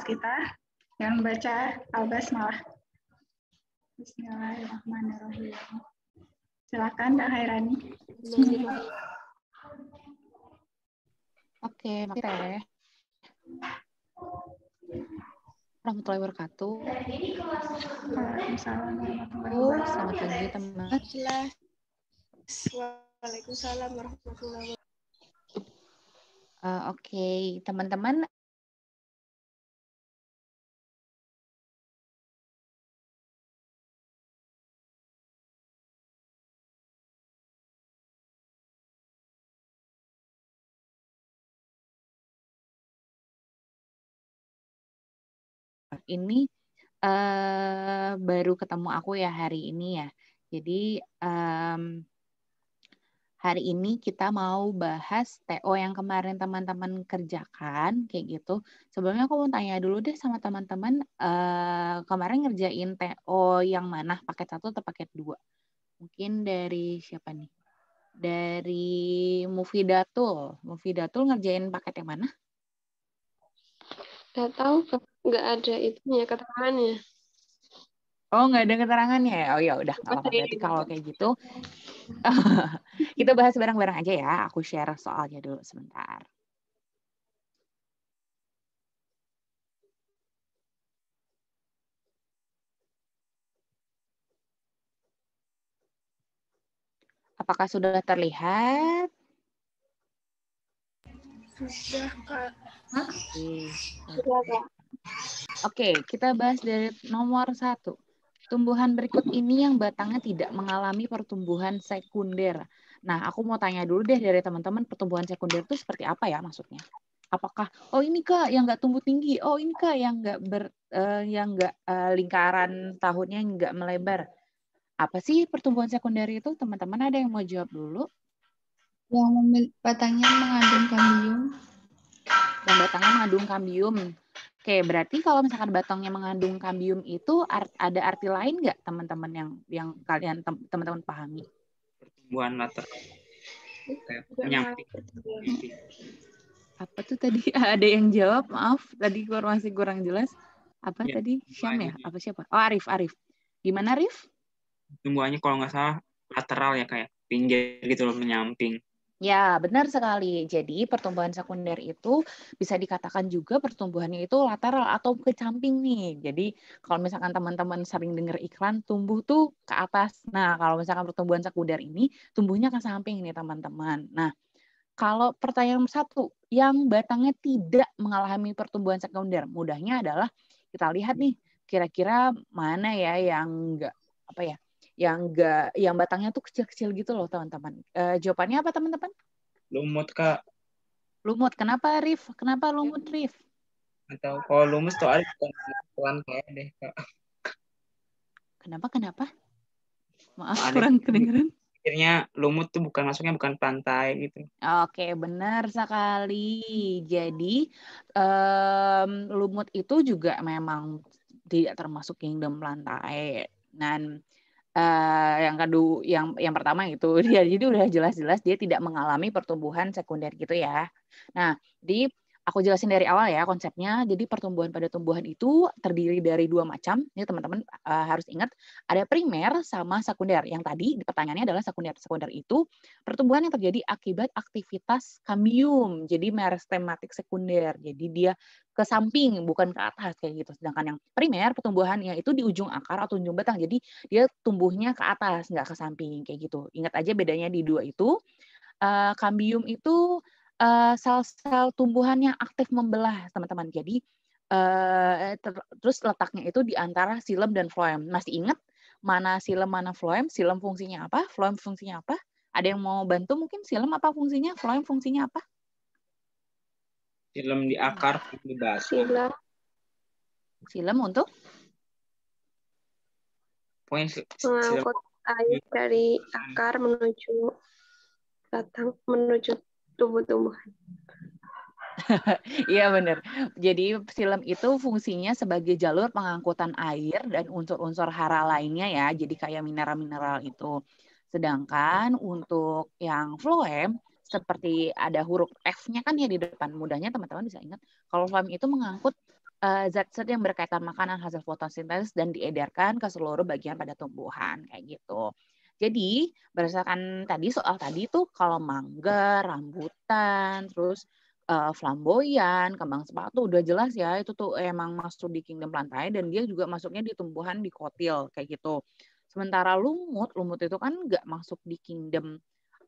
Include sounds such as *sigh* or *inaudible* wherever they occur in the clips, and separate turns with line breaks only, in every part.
kelas kita yang baca Albas malah. Bismillahirrahmanirrahim. Silakan Kak Hairani.
Oke, makasih. Teh. Warahmatullahi oh, Selamat pagi teman.
Waalaikumsalam warahmatullahi wabarakatuh.
Eh, oke, teman-teman ini uh, baru ketemu aku ya hari ini ya. Jadi um, hari ini kita mau bahas TO yang kemarin teman-teman kerjakan kayak gitu. Sebelumnya aku mau tanya dulu deh sama teman-teman uh, kemarin ngerjain TO yang mana paket satu atau paket dua? Mungkin dari siapa nih? dari Mufidatul. Mufidatul ngerjain paket yang mana?
Gak tahu, Kak nggak ada itunya ya, keterangannya.
Oh, nggak ada keterangannya ya? Oh ya udah, nggak Berarti kalau kayak gitu, *laughs* kita bahas bareng-bareng aja ya. Aku share soalnya dulu sebentar. Apakah sudah terlihat?
Sudah, Kak. Sudah, Kak.
Oke, kita bahas dari nomor satu. Tumbuhan berikut ini yang batangnya tidak mengalami pertumbuhan sekunder. Nah, aku mau tanya dulu deh dari teman-teman pertumbuhan sekunder itu seperti apa ya maksudnya? Apakah oh ini kak yang nggak tumbuh tinggi, oh ini kak yang nggak ber uh, yang nggak uh, lingkaran tahunnya nggak melebar? Apa sih pertumbuhan sekunder itu teman-teman ada yang mau jawab dulu? Yang batangnya mengandung kambium. Yang batangnya mengandung kambium. Oke, berarti kalau misalkan batangnya mengandung kambium itu art, ada arti lain nggak teman-teman yang yang kalian teman-teman pahami?
Pertumbuhan latar.
Menyamping.
Apa tuh tadi? *laughs* Ada yang jawab, maaf. Tadi informasi kurang jelas. Apa ya, tadi? Syam ya? Apa siapa? Oh, Arif, Arif. Gimana, Arif?
Pertumbuhannya kalau nggak salah lateral ya, kayak pinggir gitu loh, menyamping.
Ya, benar sekali. Jadi, pertumbuhan sekunder itu bisa dikatakan juga pertumbuhannya itu lateral atau ke samping nih. Jadi, kalau misalkan teman-teman sering dengar iklan, tumbuh tuh ke atas. Nah, kalau misalkan pertumbuhan sekunder ini, tumbuhnya ke samping nih, teman-teman. Nah, kalau pertanyaan satu, yang batangnya tidak mengalami pertumbuhan sekunder, mudahnya adalah kita lihat nih, kira-kira mana ya yang enggak, apa ya, yang enggak yang batangnya tuh kecil-kecil gitu loh teman-teman. Uh, jawabannya apa teman-teman?
Lumut kak.
Lumut. Kenapa Rif? Kenapa lumut Rif?
Atau kalau lumut tuh ada
pelan kayak deh kak. Kenapa kenapa?
Maaf Ada kurang kedengeran. Akhirnya lumut tuh bukan masuknya bukan pantai
gitu. Oke, benar sekali. Jadi um, lumut itu juga memang tidak termasuk kingdom pantai, Dan uh, yang kedua yang yang pertama itu *laughs* dia jadi udah jelas-jelas dia tidak mengalami pertumbuhan sekunder gitu ya. Nah, di Aku jelasin dari awal ya konsepnya. Jadi pertumbuhan pada tumbuhan itu terdiri dari dua macam. Ini teman-teman uh, harus ingat ada primer sama sekunder. Yang tadi pertanyaannya adalah sekunder. Sekunder itu pertumbuhan yang terjadi akibat aktivitas kambium. Jadi meristematik sekunder. Jadi dia ke samping bukan ke atas kayak gitu. Sedangkan yang primer pertumbuhan ya itu di ujung akar atau ujung batang. Jadi dia tumbuhnya ke atas nggak ke samping kayak gitu. Ingat aja bedanya di dua itu. Uh, kambium itu Eh, sel-sel tumbuhan yang aktif membelah, teman-teman. Jadi uh, ter terus letaknya itu di antara silem dan floem. Masih ingat mana silem mana floem? Silem fungsinya apa? Floem fungsinya apa? Ada yang mau bantu mungkin silem apa fungsinya? Floem fungsinya apa?
Silem di akar di basah.
Silem. untuk mengangkut air dari akar menuju batang menuju tumbuh-tumbuhan.
*laughs* Iya benar. Jadi film itu fungsinya sebagai jalur pengangkutan air dan unsur-unsur hara lainnya ya. Jadi kayak mineral-mineral itu. Sedangkan untuk yang floem seperti ada huruf F-nya kan ya di depan. Mudahnya teman-teman bisa ingat kalau floem itu mengangkut eh, zat-zat uh, yang berkaitan makanan hasil fotosintesis dan diedarkan ke seluruh bagian pada tumbuhan kayak gitu. Jadi berdasarkan tadi soal tadi tuh kalau mangga, rambutan, terus uh, flamboyan, kembang sepatu udah jelas ya itu tuh emang masuk di kingdom plantae dan dia juga masuknya di tumbuhan di kotil kayak gitu. Sementara lumut, lumut itu kan nggak masuk di kingdom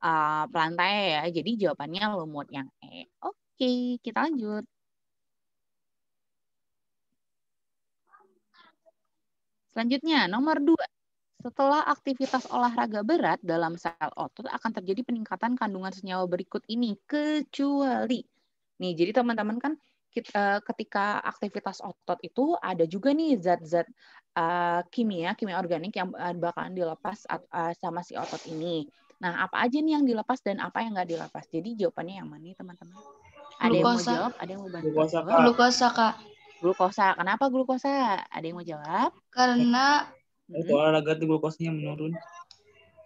uh, eh, plantae ya. Jadi jawabannya lumut yang E. Oke, okay, kita lanjut. Selanjutnya nomor dua setelah aktivitas olahraga berat dalam sel otot akan terjadi peningkatan kandungan senyawa berikut ini kecuali nih jadi teman-teman kan kita, eh, ketika aktivitas otot itu ada juga nih zat-zat uh, kimia kimia organik yang eh, bakalan dilepas uh, sama si otot ini. Nah apa aja nih yang dilepas dan apa yang nggak dilepas? Jadi jawabannya yang mana nih teman-teman? Ada yang mau jawab? Ada yang mau bantu? Glukosa kak. Glukosa kak.
Glukosa. Kenapa glukosa? Ada yang mau jawab? Karena
untuk Itu hmm? olahraga tuh
glukosnya menurun.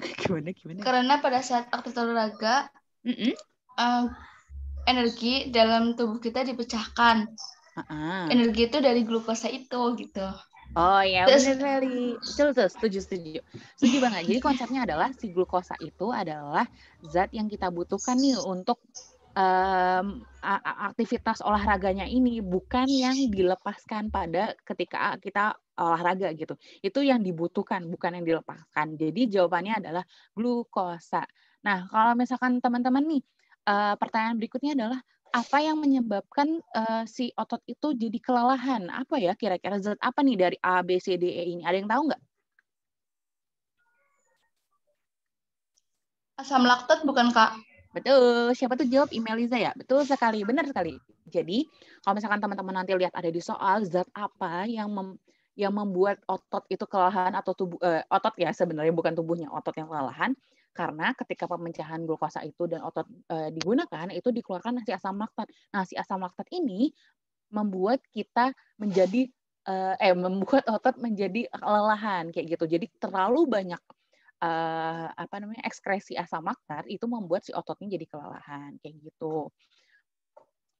*laughs* gimana gimana?
Karena pada saat aktivitas olahraga, Uh, energi dalam tubuh kita dipecahkan. Uh-uh. Energi itu dari glukosa itu gitu.
Oh ya, benar sekali. setuju, setuju. Setuju banget. Jadi konsepnya adalah si glukosa itu adalah zat yang kita butuhkan nih untuk um, aktivitas olahraganya ini bukan yang dilepaskan pada ketika kita olahraga gitu. Itu yang dibutuhkan, bukan yang dilepaskan. Jadi jawabannya adalah glukosa. Nah, kalau misalkan teman-teman nih, uh, pertanyaan berikutnya adalah apa yang menyebabkan uh, si otot itu jadi kelelahan? Apa ya kira-kira zat apa nih dari A, B, C, D, E ini? Ada yang tahu nggak? Asam laktat bukan, Kak? Betul. Siapa tuh jawab Liza ya? Betul sekali, benar sekali. Jadi, kalau misalkan teman-teman nanti lihat ada di soal zat apa yang mem yang membuat otot itu kelelahan atau tubuh eh, otot ya sebenarnya bukan tubuhnya otot yang kelelahan karena ketika pemecahan glukosa itu dan otot eh, digunakan itu dikeluarkan nasi asam laktat. Nah, si asam laktat ini membuat kita menjadi eh, eh membuat otot menjadi kelelahan kayak gitu. Jadi terlalu banyak uh, apa namanya ekskresi asam laktat itu membuat si ototnya jadi kelelahan kayak gitu.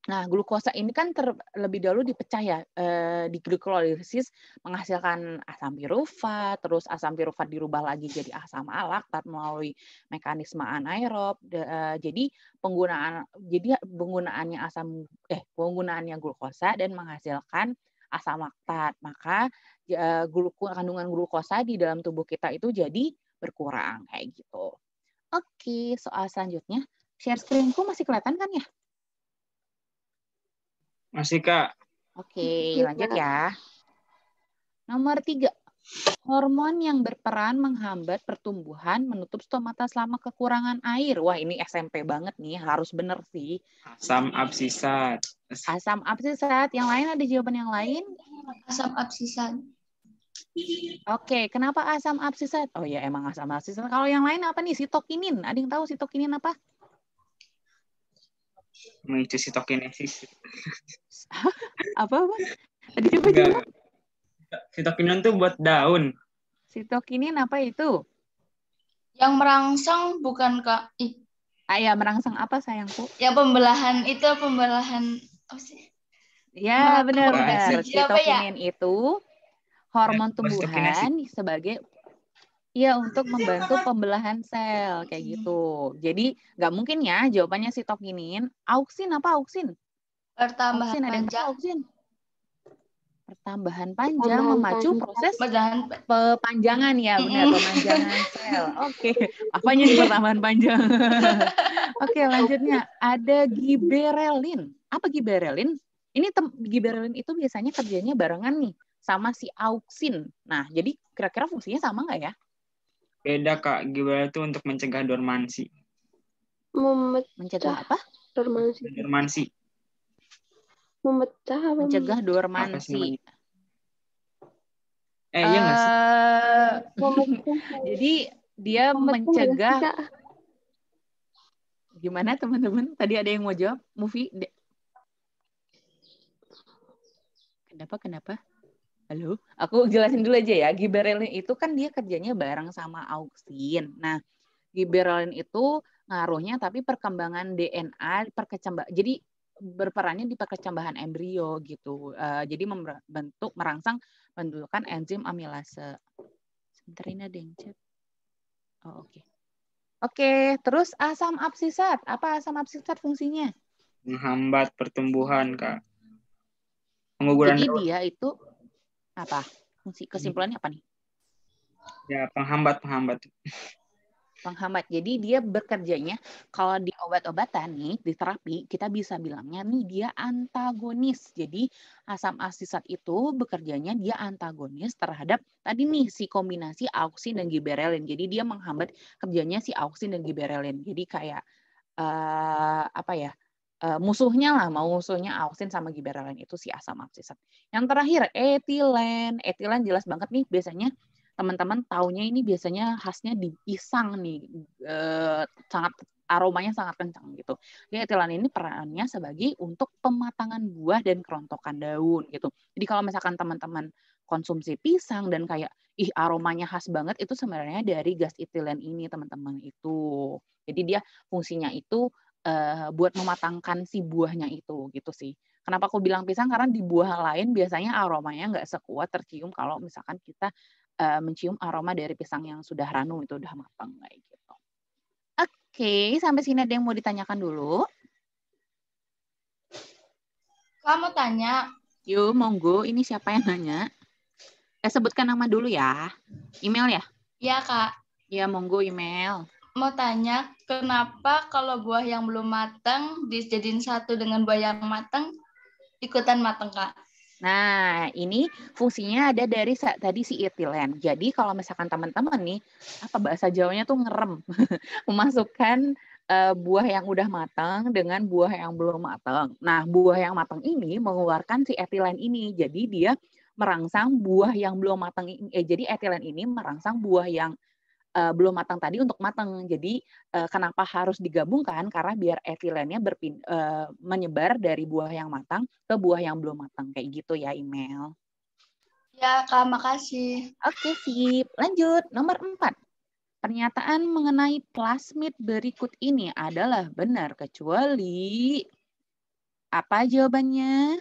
Nah, glukosa ini kan terlebih dahulu dipecah ya eh, di glikolisis menghasilkan asam piruvat terus asam piruvat dirubah lagi jadi asam alaktat melalui mekanisme anaerob. De, eh, jadi penggunaan jadi penggunaannya asam eh penggunaannya glukosa dan menghasilkan asam laktat. Maka eh, kandungan glukosa di dalam tubuh kita itu jadi berkurang kayak gitu. Oke, soal selanjutnya. Share screenku masih kelihatan kan ya? Masih, Kak. Oke, lanjut ya. Nomor tiga, hormon yang berperan menghambat pertumbuhan menutup stomata selama kekurangan air. Wah, ini SMP banget nih, harus bener sih.
Asam absisat.
Asam absisat. Yang lain ada jawaban yang lain? Asam absisat. Oke, okay. kenapa asam absisat? Oh ya emang asam absisat. Kalau yang lain apa nih? Sitokinin. Ada yang tahu sitokinin apa?
Memicu sitokinesis.
*laughs* apa, apa?
Tadi coba? Sitokinin tuh buat daun.
Sitokinin apa itu? Yang merangsang bukan Kak? Ih. Ah, ya, merangsang apa sayangku? Ya pembelahan itu pembelahan oh, sih?
Ya, benar-benar. Sitokinin ya? itu hormon tumbuhan sebagai Iya untuk membantu pembelahan sel kayak gitu. Jadi nggak mungkin ya jawabannya sitokinin. Auksin apa auksin? Pertambahan auksin, panjang. Auksin. Pertambahan panjang Pertambahan memacu panjang. proses Pertambahan. pepanjangan ya benar pemanjangan sel. Oke, okay. apanya di pertambahan panjang? *laughs* Oke okay, lanjutnya ada giberelin. Apa giberelin? Ini giberelin itu biasanya kerjanya barengan nih sama si auxin, Nah, jadi kira-kira fungsinya sama nggak ya?
Beda, Kak. Gimana itu untuk mencegah dormansi.
Memet mencegah apa? Dormansi. Dormansi. Memecah apa? Mencegah dormansi. Eh, iya nggak sih? Eh, *laughs* jadi dia Memecah ya, mencegah gimana teman-teman? Tadi ada yang mau jawab? Mufi? Kenapa? Kenapa? Halo, aku jelasin dulu aja ya. Giberelin itu kan dia kerjanya bareng sama auksin. Nah, giberelin itu ngaruhnya tapi perkembangan DNA, perkecambah. Jadi berperannya di perkecambahan embrio gitu. Uh, jadi membentuk merangsang pembentukan enzim amilase. Sebentar ini ada yang chat. Oh, oke. Okay. Oke, okay, terus asam absisat. Apa asam absisat fungsinya?
Menghambat pertumbuhan, Kak. Pengguguran Jadi
dia itu apa? fungsi Kesimpulannya apa nih?
Ya, penghambat-penghambat.
Penghambat. Jadi dia bekerjanya kalau di obat-obatan nih, di terapi, kita bisa bilangnya nih dia antagonis. Jadi asam asisat itu bekerjanya dia antagonis terhadap tadi nih si kombinasi auksin dan giberelin. Jadi dia menghambat kerjanya si auksin dan giberelin. Jadi kayak uh, apa ya? uh, musuhnya lah, mau musuhnya auksin sama gibberellin itu si asam absisat. Yang terakhir etilen. Etilen jelas banget nih biasanya teman-teman taunya ini biasanya khasnya di pisang nih. Uh, sangat aromanya sangat kencang gitu. Jadi etilen ini perannya sebagai untuk pematangan buah dan kerontokan daun gitu. Jadi kalau misalkan teman-teman konsumsi pisang dan kayak ih aromanya khas banget itu sebenarnya dari gas etilen ini teman-teman itu. Jadi dia fungsinya itu uh, buat mematangkan si buahnya itu gitu sih. Kenapa aku bilang pisang? Karena di buah lain biasanya aromanya nggak sekuat tercium kalau misalkan kita uh, mencium aroma dari pisang yang sudah ranum itu udah matang kayak gitu. Oke, okay, sampai sini ada yang mau ditanyakan dulu? Kamu tanya. Yuk, monggo. Ini siapa yang nanya? Eh, sebutkan nama dulu ya. Email ya?
Iya, Kak. Iya, monggo email mau tanya, kenapa kalau buah yang belum matang dijadiin satu dengan buah yang matang ikutan matang, Kak?
Nah, ini fungsinya ada dari tadi si etilen. Jadi kalau misalkan teman-teman nih, apa bahasa Jawanya tuh ngerem, *laughs* memasukkan uh, buah yang udah matang dengan buah yang belum matang. Nah, buah yang matang ini mengeluarkan si etilen ini. Jadi dia merangsang buah yang belum matang eh jadi etilen ini merangsang buah yang uh, belum matang tadi untuk matang. Jadi uh, kenapa harus digabungkan? Karena biar etilennya berpin, uh, menyebar dari buah yang matang ke buah yang belum matang kayak gitu ya
email. Ya kak,
makasih. Oke sip. Lanjut nomor empat. Pernyataan mengenai plasmid berikut ini adalah benar kecuali apa jawabannya?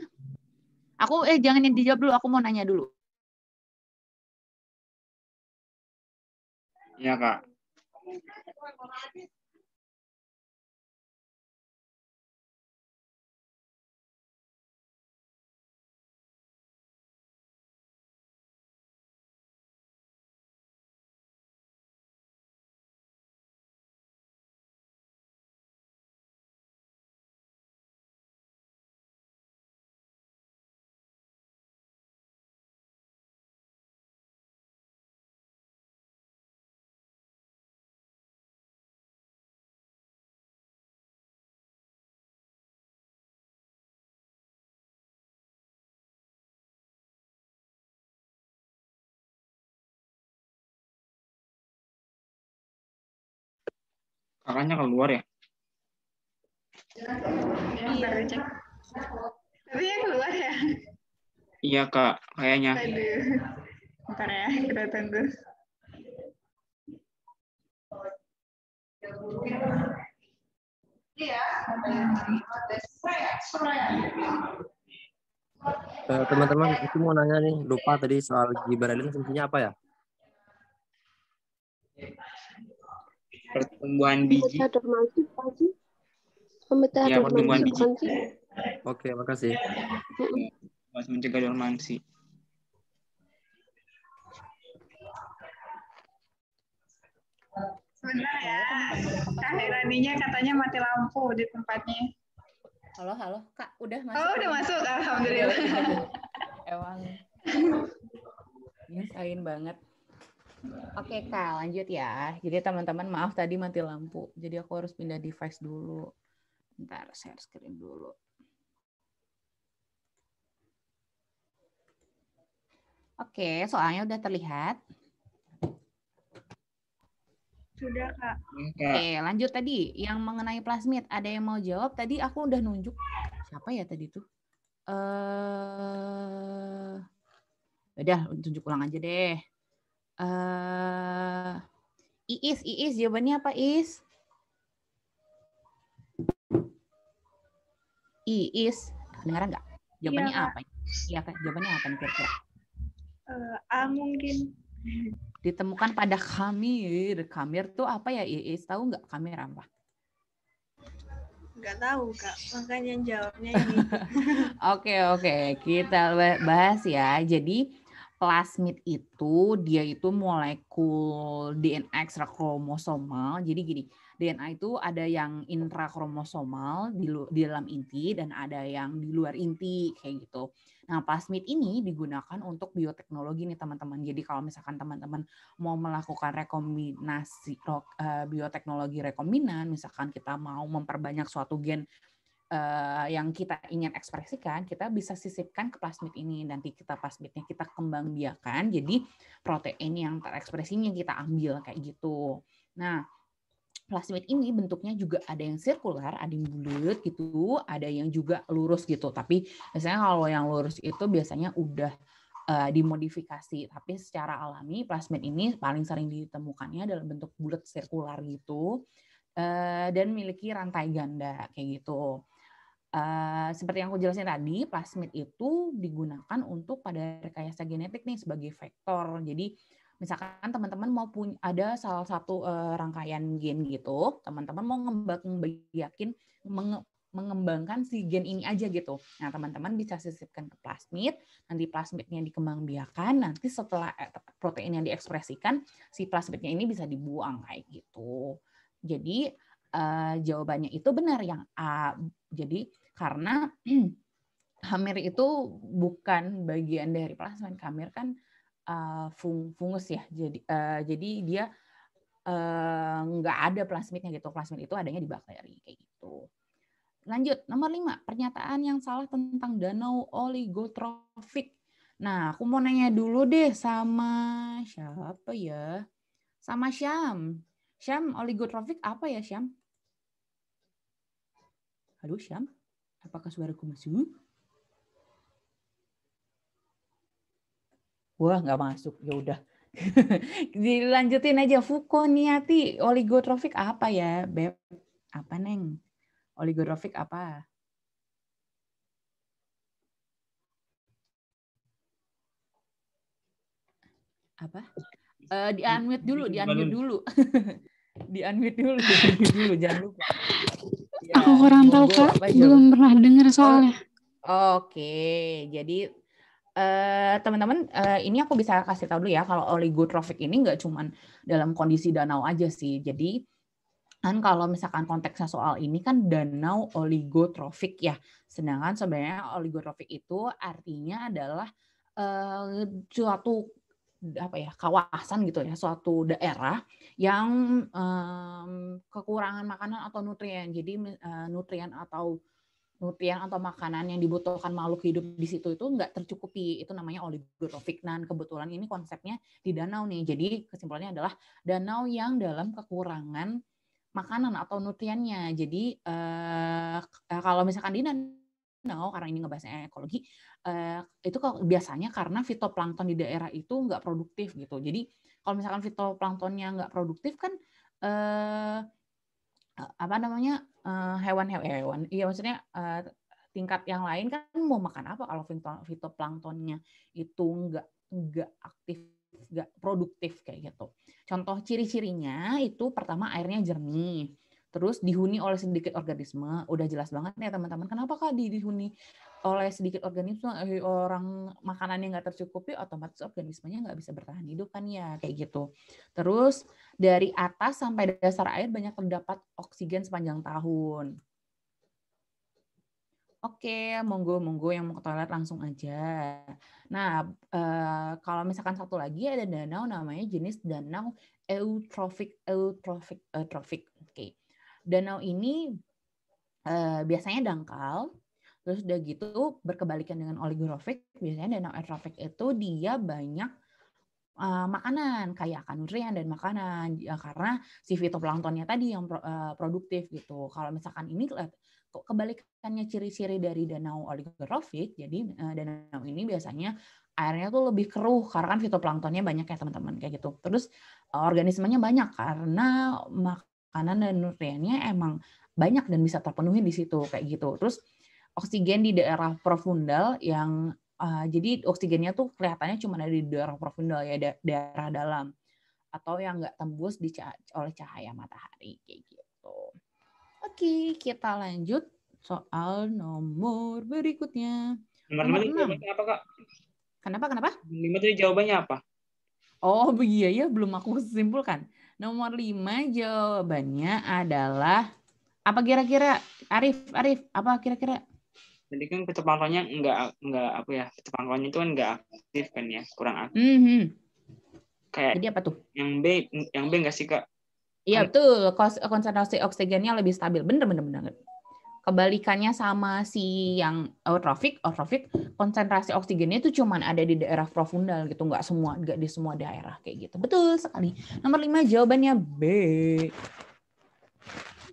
Aku eh
jangan yang dijawab dulu, aku mau nanya dulu. 你那个。Kakaknya keluar ya? Iya. Tapi yang keluar ya?
Iya kak, kayaknya. Ntar
Bentar ya, kita tunggu. Eh, teman-teman,
uh, aku mau nanya nih, lupa tadi soal Gibralin fungsinya apa ya? pertumbuhan biji.
Pemecah ya, pertumbuhan biji.
Oke, makasih. masih mencegah dormansi.
Sebentar ya.
Kak katanya mati lampu di tempatnya. Halo, halo. Kak, udah masuk? Oh, udah masuk. Alhamdulillah.
*laughs* Emang. kain banget.
Oke Kak,
lanjut ya. Jadi teman-teman maaf tadi mati lampu. Jadi aku harus pindah device dulu. Ntar share screen dulu. Oke, soalnya udah terlihat.
Sudah, iya, Kak.
Oke, lanjut tadi. Yang mengenai plasmid, ada yang mau jawab? Tadi aku udah nunjuk. Siapa ya tadi tuh? Eh, uh... udah tunjuk ulang aja deh. Uh, Iis, Iis jawabannya apa Iis? Iis, dengar nggak? Jawabannya ya, apa? Iya jawabannya apa nih kira-kira? Uh,
A mungkin.
Ditemukan pada kamir. Kamir tuh apa ya Iis? Tahu nggak kamir apa?
Nggak tahu kak, makanya jawabnya ini.
*laughs* Oke oke, okay, okay. kita bahas ya. Jadi plasmid itu dia itu molekul DNA ekstrakromosomal. Jadi gini, DNA itu ada yang intrakromosomal di, di dalam inti dan ada yang di luar inti kayak gitu. Nah, plasmid ini digunakan untuk bioteknologi nih teman-teman. Jadi kalau misalkan teman-teman mau melakukan rekombinasi eh, bioteknologi rekombinan, misalkan kita mau memperbanyak suatu gen uh, yang kita ingin ekspresikan, kita bisa sisipkan ke plasmid ini. Nanti kita plasmidnya kita kembang biakan, jadi protein yang terekspresinya kita ambil kayak gitu. Nah, plasmid ini bentuknya juga ada yang sirkular, ada yang bulat gitu, ada yang juga lurus gitu. Tapi biasanya kalau yang lurus itu biasanya udah uh, dimodifikasi. Tapi secara alami plasmid ini paling sering ditemukannya dalam bentuk bulat sirkular gitu uh, dan memiliki rantai ganda kayak gitu. Eh, seperti yang aku jelasin tadi, plasmid itu digunakan untuk pada rekayasa genetik nih sebagai vektor. Jadi misalkan teman-teman mau punya ada salah satu uh, rangkaian gen gitu, teman-teman mau mengembangkan mengembangkan si gen ini aja gitu. Nah, teman-teman bisa sisipkan ke plasmid, nanti plasmidnya dikembangbiakan nanti setelah eh, protein yang diekspresikan, si plasmidnya ini bisa dibuang kayak gitu. Jadi, uh, jawabannya itu benar yang A. Jadi, karena *clears throat* hamir itu bukan bagian dari plasma Hamir kan uh, fung fungus ya. Jadi uh, jadi dia eh, nggak uh, ada plasmidnya gitu. Plasmid itu adanya di bakteri kayak gitu. Lanjut, nomor lima, pernyataan yang salah tentang danau oligotrofik. Nah, aku mau nanya dulu deh sama siapa ya? Sama Syam. Syam, oligotrofik apa ya Syam? Halo Syam? Apakah suaraku masuk? Wah, nggak masuk. Ya udah. *laughs* Dilanjutin aja Fuko niati oligotrofik apa ya, Beb? Apa, Neng? Oligotrofik apa? Apa? Uh, eh, di unmute dulu, di unmute dulu. *laughs* di unmute dulu, di unmute dulu, jangan lupa kurang tahu Kak? Belum pernah
dengar soalnya.
Oh, Oke, okay. jadi Uh, teman-teman uh, ini aku bisa kasih tahu dulu ya kalau oligotrofik ini nggak cuman dalam kondisi danau aja sih jadi kan kalau misalkan konteksnya soal ini kan danau oligotrofik ya sedangkan sebenarnya oligotrofik itu artinya adalah uh, suatu apa ya kawasan gitu ya suatu daerah yang um, kekurangan makanan atau nutrien jadi uh, nutrien atau nutrien atau makanan yang dibutuhkan makhluk hidup di situ itu nggak tercukupi itu namanya oligotrofik dan kebetulan ini konsepnya di danau nih jadi kesimpulannya adalah danau yang dalam kekurangan makanan atau nutriennya jadi uh, kalau misalkan di danau now karena ini ngebahasnya ekologi eh, itu biasanya karena fitoplankton di daerah itu nggak produktif gitu jadi kalau misalkan fitoplanktonnya nggak produktif kan eh, eh apa namanya eh, hewan hewan hewan eh, hewan iya maksudnya eh, tingkat yang lain kan mau makan apa kalau fitoplanktonnya itu nggak nggak aktif nggak produktif kayak gitu contoh ciri-cirinya itu pertama airnya jernih terus dihuni oleh sedikit organisme udah jelas banget nih ya, teman-teman kenapa kak dihuni oleh sedikit organisme eh, orang makanan yang nggak tercukupi otomatis organismenya nggak bisa bertahan hidup kan ya kayak gitu terus dari atas sampai dasar air banyak terdapat oksigen sepanjang tahun Oke, monggo monggo yang mau ke toilet langsung aja. Nah, eh, kalau misalkan satu lagi ada danau namanya jenis danau eutrofik eutrofik eutrophic. Oke. Danau ini uh, biasanya dangkal, terus udah gitu berkebalikan dengan oligotrofik Biasanya danau eutrofik itu dia banyak uh, makanan kayak akan nutrien dan makanan ya, karena si fitoplanktonnya tadi yang pro, uh, produktif gitu. Kalau misalkan ini kok kebalikannya ciri-ciri dari danau oligotrofik jadi uh, danau ini biasanya airnya tuh lebih keruh karena kan fitoplanktonnya banyak ya teman-teman kayak gitu. Terus uh, organismenya banyak karena mak makanan dan nutriennya emang banyak dan bisa terpenuhi di situ kayak gitu. Terus oksigen di daerah profundal yang uh, jadi oksigennya tuh kelihatannya cuma ada di daerah profundal ya da daerah dalam atau yang nggak tembus di oleh cahaya matahari kayak gitu. Oke, kita lanjut soal nomor berikutnya.
Nomor, nomor 6.
apa, Kak? Kenapa, kenapa?
Lima tadi jawabannya apa?
Oh, iya ya, belum aku simpulkan. Nomor lima jawabannya adalah apa kira-kira Arif Arif apa kira-kira?
Jadi kan kecemplungannya enggak enggak apa ya kecemplungannya itu kan enggak aktif kan ya kurang aktif. Mm -hmm. Kayak Jadi apa tuh? Yang B yang B enggak sih kak?
Iya betul konsentrasi oksigennya lebih stabil bener bener. bener kebalikannya sama si yang eutrofik eutrofik konsentrasi oksigennya itu cuman ada di daerah profundal gitu nggak semua nggak di semua daerah kayak gitu betul sekali nomor lima jawabannya B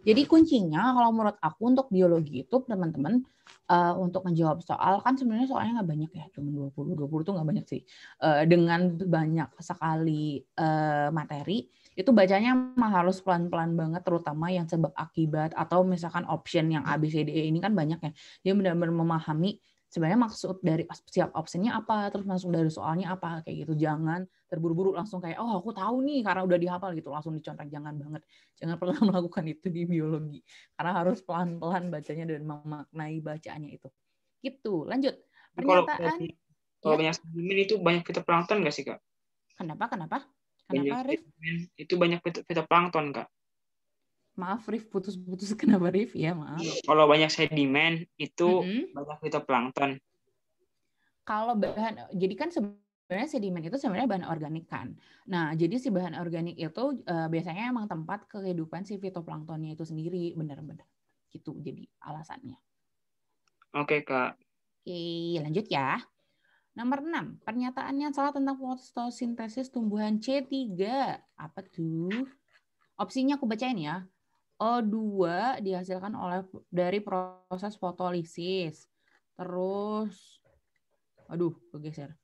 jadi kuncinya kalau menurut aku untuk biologi itu teman-teman uh, untuk menjawab soal kan sebenarnya soalnya nggak banyak ya, cuma 20. 20 tuh nggak banyak sih. Uh, dengan banyak sekali uh, materi itu bacanya mah harus pelan-pelan banget terutama yang sebab akibat atau misalkan option yang A B C D E ini kan banyak ya dia benar-benar memahami sebenarnya maksud dari setiap optionnya apa terus masuk dari soalnya apa kayak gitu jangan terburu-buru langsung kayak oh aku tahu nih karena udah dihafal gitu langsung dicontek jangan banget jangan pernah *laughs* melakukan itu di biologi karena harus pelan-pelan bacanya dan memaknai bacaannya itu gitu lanjut pernyataan kalau, kalau ya.
banyak itu banyak kita keterperangatan nggak sih kak
kenapa kenapa Kenapa iya, Rif? Iya,
iya. Itu banyak fitoplankton, Kak.
Maaf Rif, putus-putus *laughs* kenapa Rif? Ya, maaf.
Kalau banyak sedimen itu mm-hmm. banyak fitoplankton.
Kalau bahan jadi kan sebenarnya sedimen itu sebenarnya bahan organik kan. Nah, jadi si bahan organik itu uh, biasanya emang tempat kehidupan si fitoplanktonnya itu sendiri, benar-benar. Gitu jadi alasannya. Oke, Kak. Oke, lanjut ya. Nomor 6, pernyataan yang salah tentang fotosintesis tumbuhan C3. Apa tuh? Opsinya aku bacain ya. O2 dihasilkan oleh dari proses fotolisis. Terus aduh, kegeser.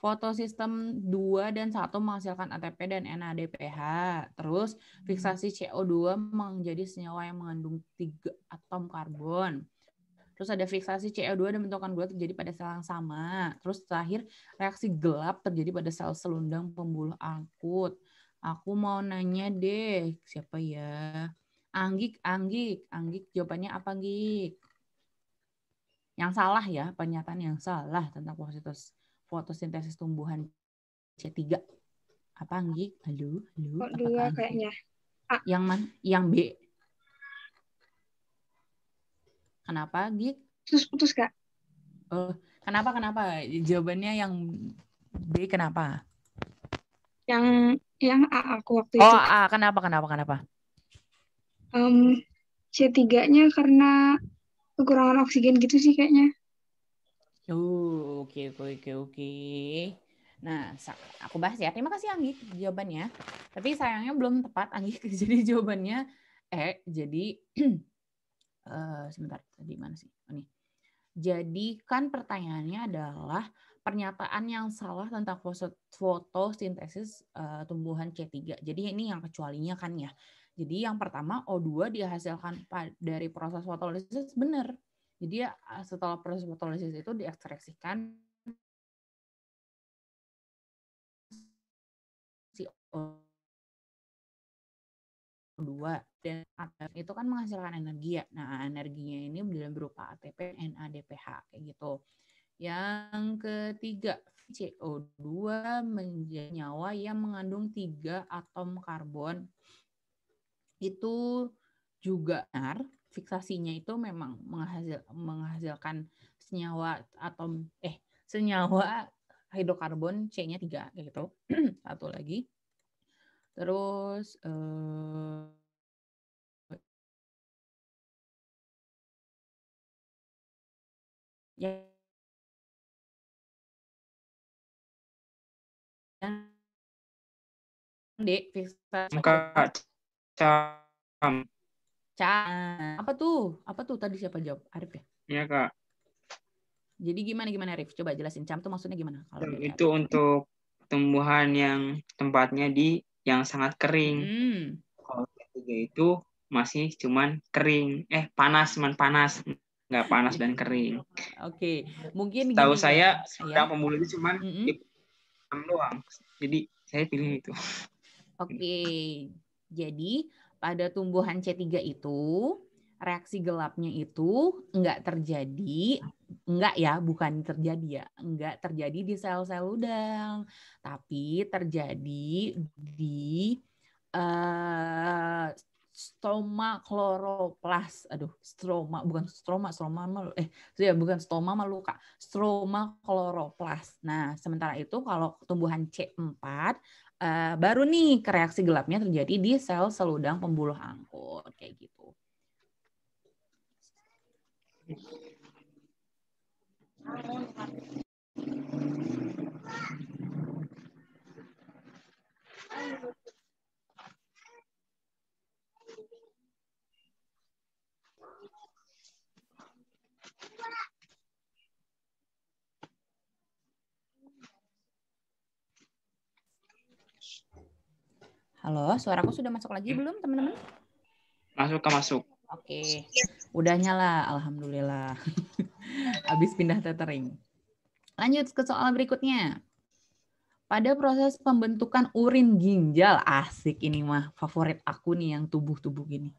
Fotosistem 2 dan 1 menghasilkan ATP dan NADPH. Terus hmm. fiksasi CO2 menjadi senyawa yang mengandung 3 atom karbon terus ada fiksasi CO2 dan bentukan gula terjadi pada sel yang sama. Terus terakhir reaksi gelap terjadi pada sel selundang pembuluh akut. Aku mau nanya deh, siapa ya? Anggik, Anggik, Anggik jawabannya apa, Anggik? Yang salah ya, pernyataan yang salah tentang fotosintesis, fotosintesis tumbuhan C3. Apa Anggik? Halo, halo. Kok dua kayaknya. A. Yang mana? Yang B. Kenapa, Gi? Putus-putus, Kak. Oh, kenapa, kenapa? Jawabannya yang B kenapa?
Yang yang A aku waktu oh, itu. Oh, A. Kenapa, kenapa, kenapa? Um, C3-nya karena kekurangan oksigen gitu sih kayaknya.
Oh, oke, oke, oke. Nah, aku bahas ya. Terima kasih Anggi jawabannya. Tapi sayangnya belum tepat Anggi. *laughs* Jadi jawabannya E. Jadi *clears throat* Eh, sebentar tadi mana sih? Oh, Jadi kan pertanyaannya adalah pernyataan yang salah tentang fotosintesis uh, tumbuhan C3. Jadi ini yang kecualinya kan ya. Jadi yang pertama O2 dihasilkan dari proses fotolisis benar. Jadi ya, eh, setelah proses fotolisis itu diekstraksikan
si O
dua dan ATP itu kan menghasilkan energi ya. Nah, energinya ini berupa ATP, NADPH kayak gitu. Yang ketiga, CO2 menjadi nyawa yang mengandung tiga atom karbon. Itu juga benar, fiksasinya itu memang menghasil, menghasilkan senyawa atom eh senyawa hidrokarbon C-nya tiga kayak gitu. *clears throat* Satu lagi Terus eh,
yang di fixasi Muka cam.
Cam. Apa tuh? Apa tuh tadi siapa jawab? Arif ya? Iya, Kak. Jadi gimana gimana Arif? Coba jelasin cam tuh maksudnya gimana? Kalau
itu untuk tumbuhan yang tempatnya di yang sangat kering. Hmm. Kalau ketiga itu masih cuman kering, eh panas cuman panas, nggak panas dan kering.
Oke, okay. mungkin tahu saya saya ya? sedang
pembuluh itu cuman mm -hmm. doang, jadi saya pilih itu.
Oke, okay. jadi pada tumbuhan C3 itu reaksi gelapnya itu enggak terjadi enggak ya, bukan terjadi ya, enggak terjadi di sel-sel udang, tapi terjadi di uh, eh, stoma kloroplas aduh stroma bukan stroma stroma malu eh ya bukan stoma malu kak stroma kloroplas nah sementara itu kalau tumbuhan C4 uh, eh, baru nih kereaksi gelapnya terjadi di sel seludang pembuluh angkur kayak gitu Halo, suaraku sudah masuk lagi belum teman-teman? Masuk ke masuk. Oke, okay. udah nyala, alhamdulillah. *laughs* Habis pindah tethering. Lanjut ke soal berikutnya. Pada proses pembentukan urin ginjal, asik ini mah favorit aku nih yang tubuh-tubuh gini.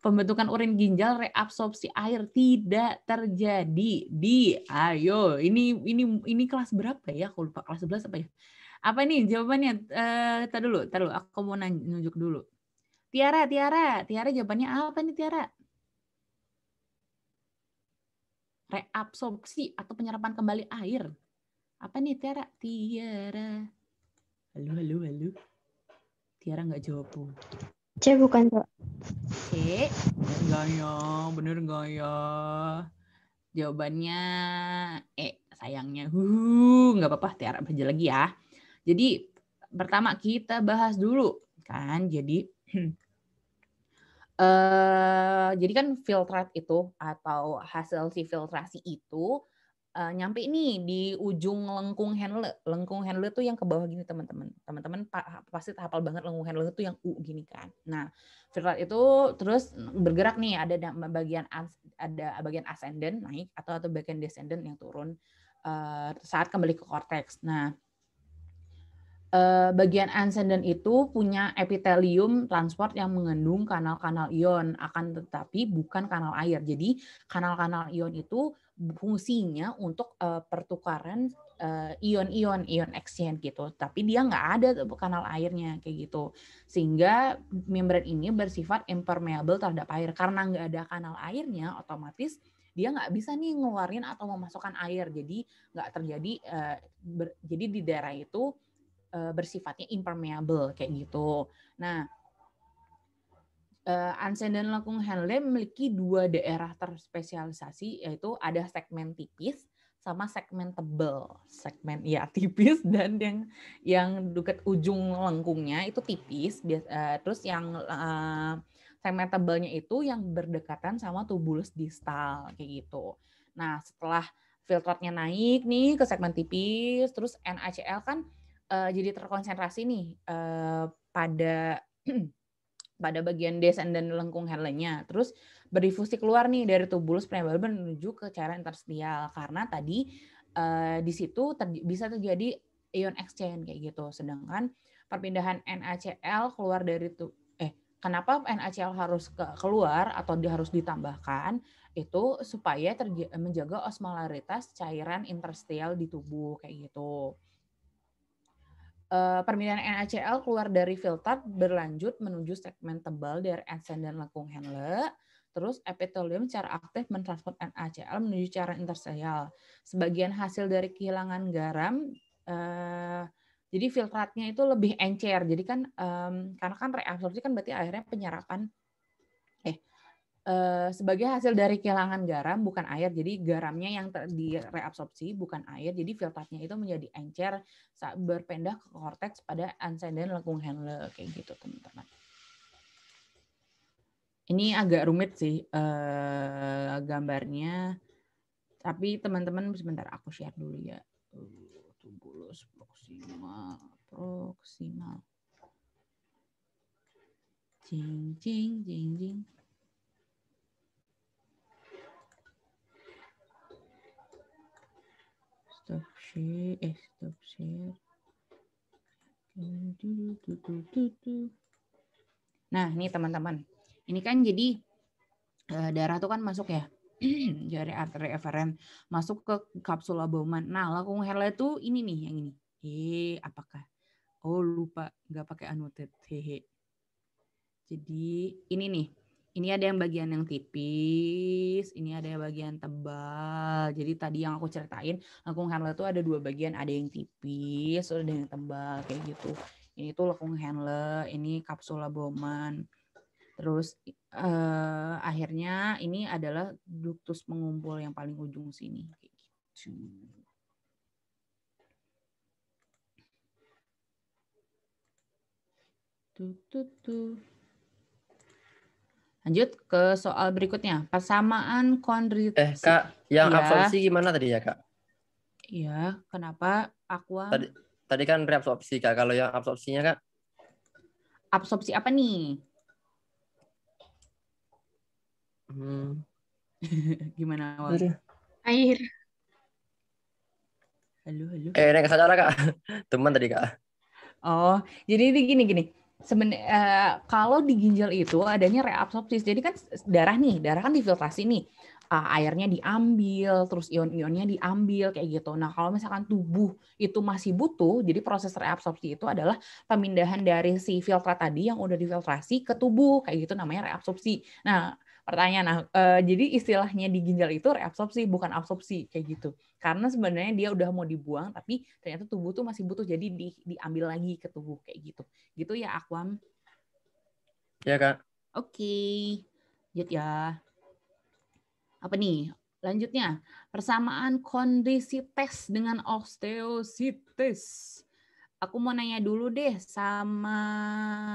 Pembentukan urin ginjal reabsorpsi air tidak terjadi di ayo ini ini ini kelas berapa ya? Aku lupa kelas 11 apa ya? Apa nih jawabannya? Eh, tar dulu, tar dulu. Aku mau nunjuk dulu. Tiara, Tiara, Tiara jawabannya apa nih Tiara? reabsorpsi atau penyerapan kembali air. Apa nih Tiara? Tiara. Halo, halo, halo. Tiara nggak jawab.
C bukan, kok.
C. Enggak ya? Bener enggak ya? Jawabannya eh, Sayangnya. nggak apa-apa. Tiara baca lagi ya. Jadi pertama kita bahas dulu kan. Jadi *clears throat* Uh, jadi kan filtrat itu atau hasil si filtrasi itu uh, nyampe nih di ujung lengkung handle. Lengkung handle tuh yang ke bawah gini teman-teman. Teman-teman pa pasti hafal banget lengkung handle itu yang U gini kan. Nah, filtrat itu terus bergerak nih ada bagian ada bagian ascendant naik atau atau bagian descendant yang turun uh, saat kembali ke korteks. Nah, Eh, bagian ascendant itu punya epitelium transport yang mengandung kanal-kanal ion, akan tetapi bukan kanal air. Jadi kanal-kanal ion itu fungsinya untuk uh, pertukaran eh, ion-ion, ion exchange gitu. Tapi dia nggak ada kanal airnya kayak gitu. Sehingga membran ini bersifat impermeable terhadap air. Karena nggak ada kanal airnya, otomatis dia nggak bisa nih ngeluarin atau memasukkan air. Jadi nggak terjadi. Uh, ber, jadi di daerah itu uh, bersifatnya impermeable kayak gitu. Nah, uh, Ansen dan Lekung Henle memiliki dua daerah terspesialisasi yaitu ada segmen tipis sama segmen tebel. Segmen ya *laughs* tipis dan yang yang dekat ujung lengkungnya itu tipis. Bias, uh, terus yang uh, segmen tebelnya itu yang berdekatan sama tubulus distal kayak gitu. Nah, setelah filtratnya naik nih ke segmen tipis, terus NaCl kan uh, jadi terkonsentrasi nih uh, pada *clears throat* pada bagian desen dan lengkung helenya. Terus berdifusi keluar nih dari tubulus preambal menuju ke cairan interstial karena tadi uh, di situ ter bisa terjadi ion exchange kayak gitu. Sedangkan perpindahan NaCl keluar dari tu eh kenapa NaCl harus ke keluar atau di harus ditambahkan itu supaya menjaga osmolaritas cairan interstial di tubuh kayak gitu. Eh, permintaan NaCl keluar dari filter berlanjut menuju segmen tebal dari ascendant lengkung Henle. Terus epitelium secara aktif mentransport NaCl menuju cara intersel. Sebagian hasil dari kehilangan garam, eh, jadi filtratnya itu lebih encer. Jadi kan eh, karena kan reabsorpsi kan berarti akhirnya penyerapan Eh, sebagai hasil dari kehilangan garam bukan air jadi garamnya yang direabsorpsi bukan air jadi filtratnya itu menjadi encer saat berpindah ke korteks pada ansenden lengkung handle kayak gitu teman-teman ini agak rumit sih uh, gambarnya tapi teman-teman sebentar aku share dulu ya tubulus proximal proximal jing jing jing jing share, eh stop share. Nah, ini teman-teman. Ini kan jadi eh, darah tuh kan masuk ya dari *clears throat* arteri eferen masuk ke kapsula Bowman. Nah, lakung hele itu ini nih yang ini. Eh, apakah? Oh, lupa nggak pakai anotet. Hehe. Jadi ini nih. Ini ada yang bagian yang tipis ini ada bagian tebal. Jadi tadi yang aku ceritain, lengkung handler itu ada dua bagian, ada yang tipis, ada yang tebal kayak gitu. Ini tuh lengkung handler, ini kapsula Bowman. Terus eh, akhirnya ini adalah ductus pengumpul yang paling ujung sini kayak gitu. Tuh, tuh, tuh. Lanjut ke soal berikutnya, persamaan kondisi. Eh, Kak, yang ya. absorpsi gimana tadi ya, Kak? Iya, kenapa aqua? Tadi, tadi kan reabsorpsi, Kak. Kalau yang absorpsinya, Kak? Absorpsi apa nih? Hmm. *laughs* gimana, Wak? Air. Halo, halo. Eh, ini ke Kak. *laughs* Teman tadi, Kak. Oh, jadi ini gini-gini seben uh, eh, kalau di ginjal itu adanya reabsorpsi. Jadi kan darah nih, darah kan difiltrasi nih. Uh, airnya diambil, terus ion-ionnya diambil kayak gitu. Nah, kalau misalkan tubuh itu masih butuh, jadi proses reabsorpsi itu adalah pemindahan dari si filtrat tadi yang udah difiltrasi ke tubuh kayak gitu namanya reabsorpsi. Nah, pertanyaan. Nah, uh, jadi istilahnya di ginjal itu reabsorpsi bukan absorpsi kayak gitu. Karena sebenarnya dia udah mau dibuang tapi ternyata tubuh tuh masih butuh jadi di, diambil lagi ke tubuh kayak gitu. Gitu ya akuan Ya, Kak. Oke. Okay. Lanjut ya. Apa nih? Lanjutnya, persamaan kondisi tes dengan osteositis. Aku mau nanya dulu deh sama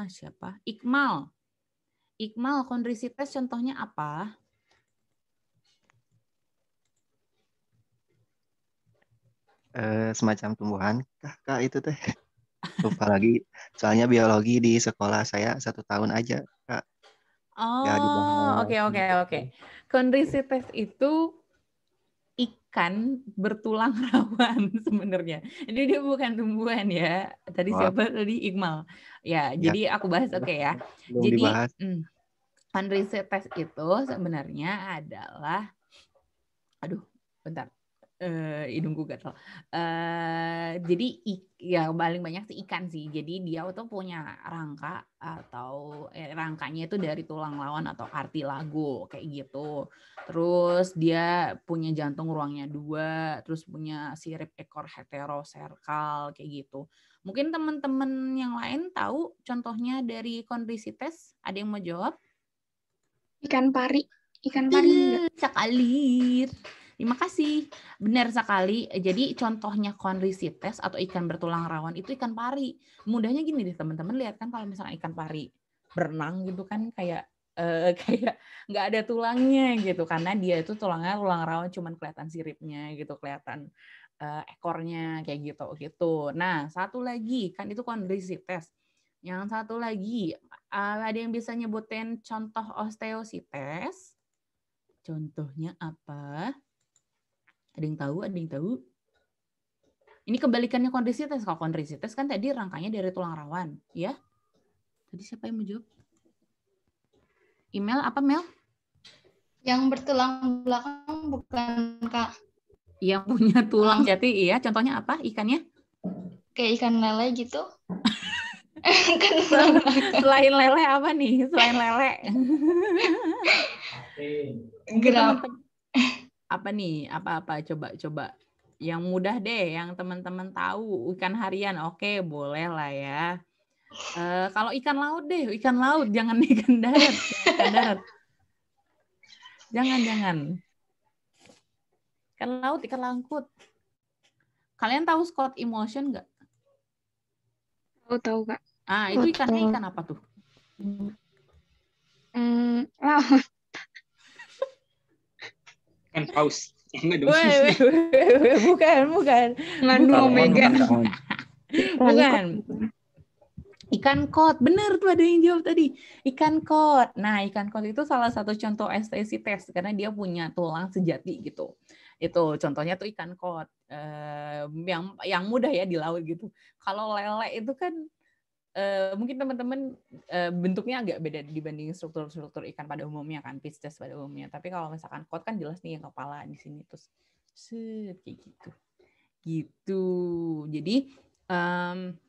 siapa? Iqmal. Iqmal, kondisi tes contohnya apa?
Eh, semacam tumbuhan
kah, kah itu teh? *laughs* Lupa lagi. Soalnya biologi di sekolah saya satu
tahun aja, Kak.
Ya, oh, oke oke oke. Gitu. Kondisi tes itu akan bertulang *laughs* rawan sebenarnya. ini dia bukan tumbuhan ya. Tadi Wah. Oh. siapa tadi Iqmal. Ya, ya, jadi aku bahas oke okay, ya. Belum jadi dibahas. Mm, test itu sebenarnya adalah aduh, bentar uh, hidung gue Uh, eh, jadi iya ya paling banyak sih ikan sih. Jadi dia tuh punya rangka atau eh, rangkanya itu dari tulang lawan atau kartilago kayak gitu. Terus dia punya jantung ruangnya dua, terus punya sirip ekor heteroserkal kayak gitu. Mungkin teman-teman yang lain tahu contohnya dari tes Ada yang mau jawab?
Ikan pari. Ikan pari hmm,
sekali. Terima kasih. Benar sekali. Jadi contohnya konrisites atau ikan bertulang rawan itu ikan pari. Mudahnya gini deh teman-teman lihat kan kalau misalnya ikan pari berenang gitu kan kayak eh, *laughs* kayak nggak ada tulangnya gitu karena dia itu tulangnya tulang rawan cuman kelihatan siripnya gitu kelihatan eh, ekornya kayak gitu gitu. Nah satu lagi kan itu konrisites. Yang satu lagi eh, ada yang bisa nyebutin contoh osteositis. Contohnya apa? Ada yang tahu? Ada yang tahu? Ini kebalikannya kondisitas Kalau kondisitas kan tadi rangkanya dari tulang rawan, ya. Tadi siapa yang menjawab Email apa, Mel?
Yang bertulang belakang bukan, Kak.
Yang punya tulang jati, iya. Contohnya apa ikannya?
Kayak ikan lele gitu. *laughs* Selain lele apa nih? Selain lele.
Gerap
apa nih apa-apa coba-coba yang mudah deh yang teman-teman tahu ikan harian oke okay, boleh lah ya uh, kalau ikan laut deh ikan laut jangan *laughs* ikan darat ikan darat jangan jangan ikan laut ikan langkut kalian tahu Scott Emotion
nggak tahu tahu kak ah itu ikannya ikan apa tuh hmm, *laughs* laut Kan paus. bukan, bukan. nandu omega.
Bukan. Ikan kod, benar tuh ada yang jawab tadi. Ikan kod. Nah, ikan kod itu salah satu contoh STC test karena dia punya tulang sejati gitu. Itu contohnya tuh ikan kod eh, yang yang mudah ya di laut gitu. Kalau lele itu kan Eh, mungkin teman-teman uh, bentuknya agak beda dibanding struktur-struktur ikan pada umumnya kan, Pisces pada umumnya. Tapi kalau misalkan kod kan jelas nih kepala di sini terus set kayak gitu. Gitu. Jadi um,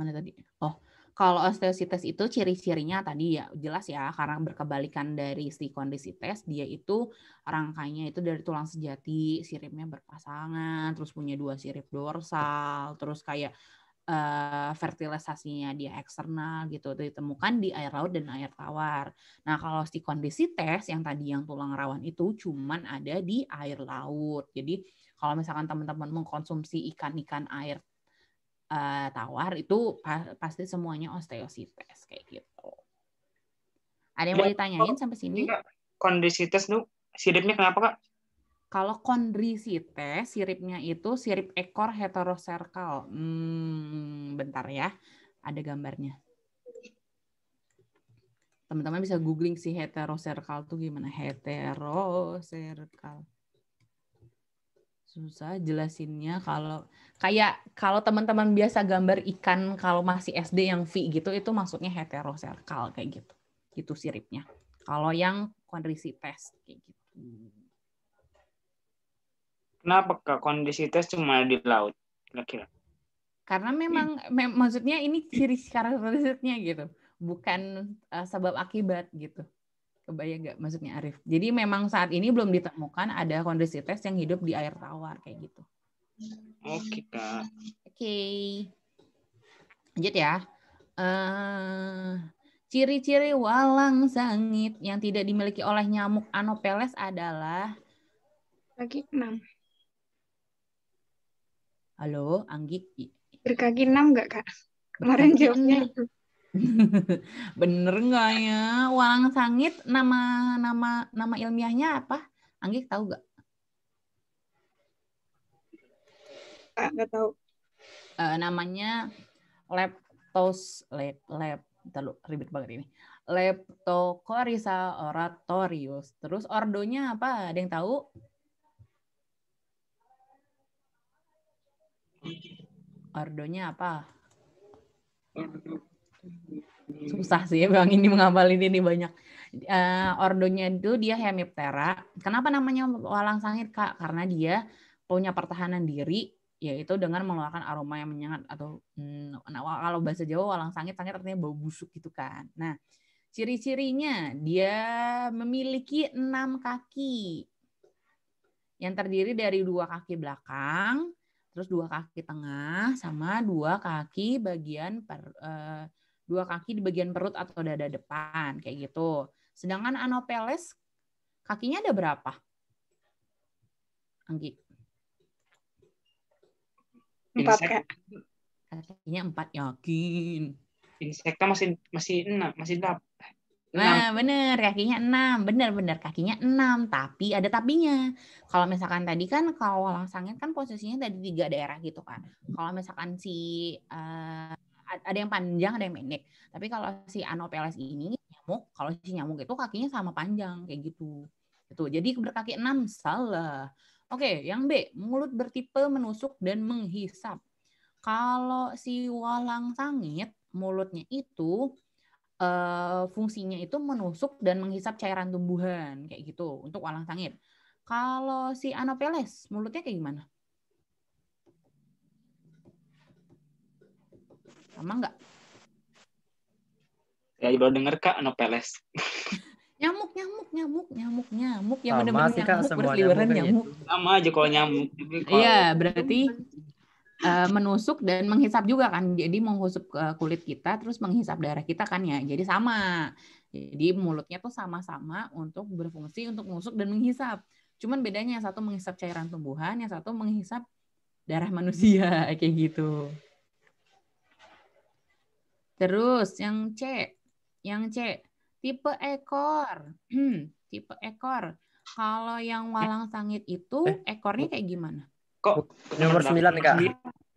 mana tadi? Oh, kalau osteositis itu ciri-cirinya tadi ya jelas ya karena berkebalikan dari si tes dia itu rangkanya itu dari tulang sejati siripnya berpasangan terus punya dua sirip dorsal terus kayak uh, fertilisasinya dia eksternal gitu ditemukan di air laut dan air tawar. Nah kalau si kondisi tes yang tadi yang tulang rawan itu cuman ada di air laut. Jadi kalau misalkan teman-teman mengkonsumsi ikan-ikan air uh, tawar itu pa pasti semuanya osteosites kayak gitu. Ada yang iya, mau ditanyain sampai sini?
Kondisi tes tuh sidetnya
kenapa kak? Kalau kondrisite, siripnya itu sirip ekor heteroserkal. Hmm, bentar ya, ada gambarnya. Teman-teman bisa googling si heteroserkal tuh gimana. Heteroserkal. Susah jelasinnya kalau kayak kalau teman-teman biasa gambar ikan kalau masih SD yang V gitu itu maksudnya heteroserkal kayak gitu. Itu siripnya. Kalau yang tes kayak gitu.
Kenapa ke kondisi tes cuma di laut
kira-kira? Karena memang iya. me maksudnya ini ciri karakteristiknya gitu, bukan uh, sebab akibat gitu. Kebayang nggak maksudnya Arif? Jadi memang saat ini belum ditemukan ada kondisi tes yang hidup di air tawar kayak gitu. Oke, okay, Kak. Oke. Okay. Lanjut ya. Uh, Ciri-ciri walang sangit yang tidak dimiliki oleh nyamuk Anopheles adalah
lagi enam
Halo, Anggi.
Berkaki enam nggak, Kak? Kemarin Berkaki jawabnya
*laughs* Bener nggak ya? Walang sangit nama nama nama ilmiahnya apa? Anggi tahu nggak? Kak, nggak tahu. Uh, namanya leptos lep, lep terlalu ribet banget ini. Leptocorisa oratorius. Terus ordonya apa? Ada yang tahu? Ordonya apa? Susah sih Bang ini menghafalin ini banyak. Uh, ordonya itu dia Hemiptera. Kenapa namanya walang sangit Kak? Karena dia punya pertahanan diri yaitu dengan mengeluarkan aroma yang menyengat atau hmm, nah, kalau bahasa Jawa walang sangit sangit artinya bau busuk gitu kan. Nah, ciri-cirinya dia memiliki enam kaki yang terdiri dari dua kaki belakang, terus dua kaki tengah sama dua kaki bagian per, uh, dua kaki di bagian perut atau dada depan kayak gitu. Sedangkan anopeles kakinya ada berapa? Anggi. Empat kak. Kakinya empat yakin. Insekta masih masih enam masih delapan Nah, nah, bener kakinya enam Bener-bener kakinya enam tapi ada tapinya. Kalau misalkan tadi kan kalau walang sangit kan posisinya tadi tiga daerah gitu kan. Kalau misalkan si uh, ada yang panjang, ada yang pendek. Tapi kalau si anopheles ini nyamuk, kalau si nyamuk itu kakinya sama panjang kayak gitu. Itu. Jadi berkaki enam salah. Oke, yang B, mulut bertipe menusuk dan menghisap. Kalau si walang sangit mulutnya itu uh, fungsinya itu menusuk dan menghisap cairan tumbuhan kayak gitu untuk walang sangit. Kalau si Anopheles mulutnya kayak gimana? Sama nggak?
Ya baru denger kak Anopheles. *laughs*
nyamuk nyamuk nyamuk nyamuk nyamuk yang benar-benar nyamuk berliweran nyamuk.
Sama aja kalau nyamuk. Iya berarti
Eh, menusuk dan menghisap juga kan. Jadi menghusup eh, kulit kita terus menghisap darah kita kan ya. Jadi sama. Jadi mulutnya tuh sama-sama untuk berfungsi untuk menusuk dan menghisap. Cuman bedanya yang satu menghisap cairan tumbuhan, yang satu menghisap darah manusia *laughs* kayak gitu. Terus yang C, yang C tipe ekor. *clears throat* tipe ekor. Kalau yang eh, walang sangit itu ekornya kayak gimana?
Kok nomor 9 nih Kak?